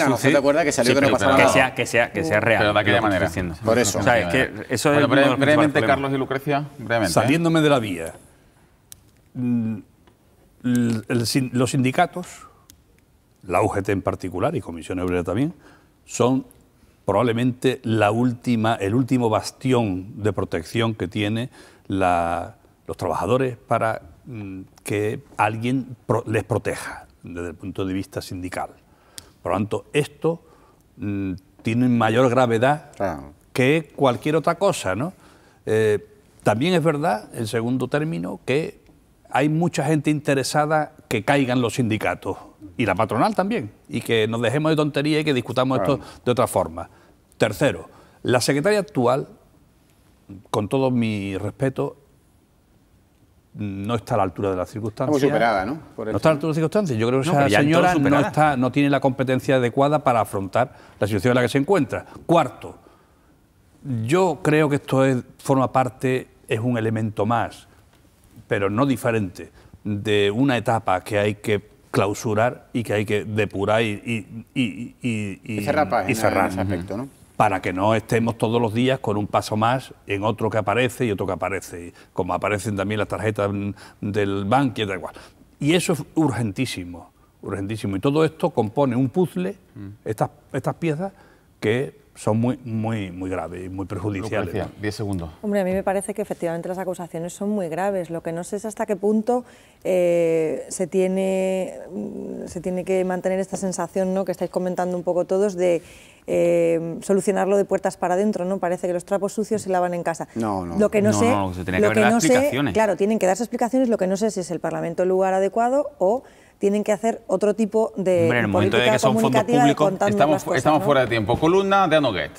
que sea, que sea, que sea real. de aquella manera. Por eso. que eso es brevemente, Carlos y Lucrecia, ¿eh? Saliéndome de la vía, los sindicatos, la UGT en particular y Comisión Obrera también, son probablemente la última, el último bastión de protección que tiene los trabajadores para mm, que alguien les proteja desde el punto de vista sindical. Por lo tanto, esto mm, tiene mayor gravedad que cualquier otra cosa, ¿no? Eh, también es verdad, en segundo término, que hay mucha gente interesada que caigan los sindicatos y la patronal también, y que nos dejemos de tontería y que discutamos esto de otra forma. Tercero, la secretaria actual, con todo mi respeto, no está a la altura de las circunstancias. superada, ¿no? no está a la altura de las circunstancias. Yo creo que esa señora no, está, no tiene la competencia adecuada para afrontar la situación en la que se encuentra. Cuarto, yo creo que esto es, forma parte, es un elemento más, pero no diferente, de una etapa que hay que clausurar y que hay que depurar y, y, y, y cerrar. ese aspecto, ¿no? para que no estemos todos los días con un paso más en otro que aparece y otro que aparece, como aparecen también las tarjetas del banco y tal cual. Y eso es urgentísimo, urgentísimo. Y todo esto compone un puzzle, mm. estas, estas piezas, que son muy, muy, muy graves y muy perjudiciales. 10 segundos. Hombre, a mí me parece que efectivamente las acusaciones son muy graves. Lo que no sé es hasta qué punto eh, se, tiene, mm, se tiene que mantener esta sensación ¿no? que estáis comentando un poco todos de eh, solucionarlo de puertas para adentro, ¿no? Parece que los trapos sucios se lavan en casa. No, no. Lo que no, sé, se lo que, que no sé, claro, tienen que darse explicaciones, lo que no sé si es el Parlamento el lugar adecuado o tienen que hacer otro tipo de Hombre, en el momento de que son fondos públicos, estamos, estamos fuera de tiempo. Columna de Anoguet.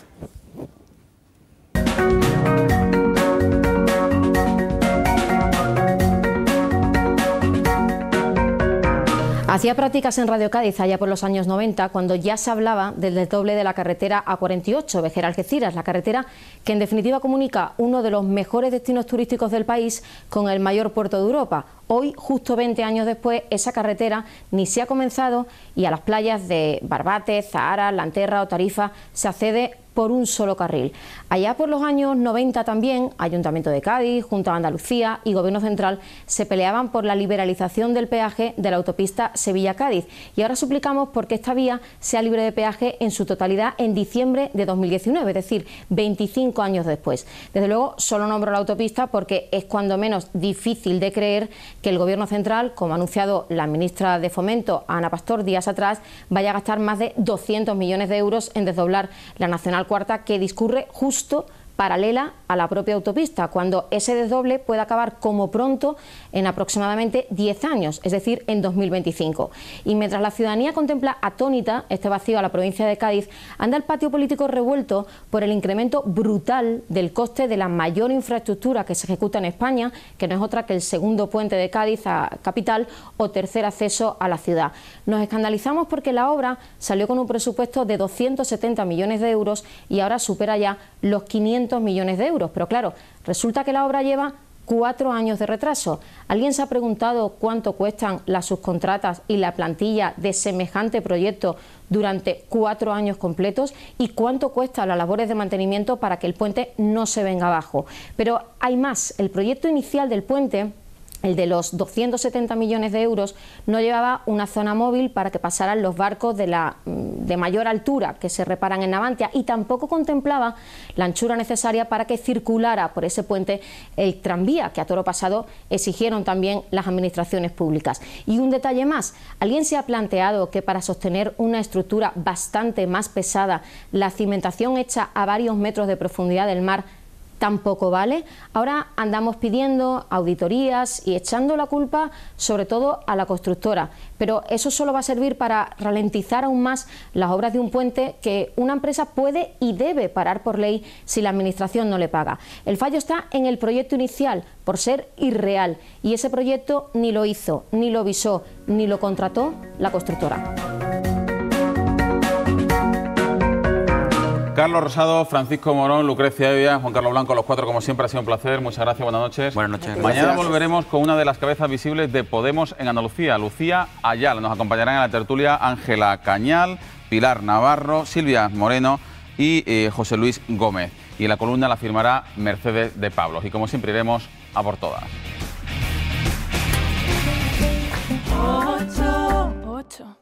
Hacía prácticas en Radio Cádiz allá por los años 90, cuando ya se hablaba del desdoble de la carretera A48, Vejer-Algeciras, la carretera que en definitiva comunica uno de los mejores destinos turísticos del país con el mayor puerto de Europa. Hoy, justo 20 años después, esa carretera ni se ha comenzado y a las playas de Barbate, Zahara, Lanterra o Tarifa se accede por un solo carril. Allá por los años 90 también, Ayuntamiento de Cádiz, Junta de Andalucía y Gobierno Central se peleaban por la liberalización del peaje de la autopista Sevilla-Cádiz y ahora suplicamos porque esta vía sea libre de peaje en su totalidad en diciembre de 2019, es decir, 25 años después. Desde luego, solo nombro la autopista porque es cuando menos difícil de creer que el Gobierno Central, como ha anunciado la ministra de Fomento, Ana Pastor, días atrás, vaya a gastar más de 200 millones de euros en desdoblar la Nacional cuarta que discurre justo paralela a la propia autopista, cuando ese desdoble puede acabar como pronto en aproximadamente 10 años, es decir, en 2025. Y mientras la ciudadanía contempla atónita este vacío a la provincia de Cádiz, anda el patio político revuelto por el incremento brutal del coste de la mayor infraestructura que se ejecuta en España, que no es otra que el segundo puente de Cádiz a capital o tercer acceso a la ciudad. Nos escandalizamos porque la obra salió con un presupuesto de 270 millones de euros y ahora supera ya los 500 millones de euros. Pero claro, resulta que la obra lleva cuatro años de retraso. ¿Alguien se ha preguntado cuánto cuestan las subcontratas y la plantilla de semejante proyecto durante cuatro años completos y cuánto cuestan las labores de mantenimiento para que el puente no se venga abajo? Pero hay más, el proyecto inicial del puente el de los 270 millones de euros, no llevaba una zona móvil para que pasaran los barcos de, la, mm, de mayor altura que se reparan en Navantia y tampoco contemplaba la anchura necesaria para que circulara por ese puente el tranvía que a toro pasado exigieron también las administraciones públicas. Y un detalle más, ¿alguien se ha planteado que para sostener una estructura bastante más pesada, la cimentación hecha a varios metros de profundidad del mar tampoco vale. Ahora andamos pidiendo auditorías y echando la culpa sobre todo a la constructora, pero eso solo va a servir para ralentizar aún más las obras de un puente que una empresa puede y debe parar por ley si la Administración no le paga. El fallo está en el proyecto inicial por ser irreal y ese proyecto ni lo hizo, ni lo visó, ni lo contrató la constructora. Carlos Rosado, Francisco Morón, Lucrecia Evia, Juan Carlos Blanco, los cuatro, como siempre, ha sido un placer. Muchas gracias, buenas noches. Buenas noches. Mañana volveremos con una de las cabezas visibles de Podemos en Andalucía, Lucía Ayala. Nos acompañarán en la tertulia Ángela Cañal, Pilar Navarro, Silvia Moreno y eh, José Luis Gómez. Y la columna la firmará Mercedes de Pablo. Y como siempre, iremos a por todas. Ocho.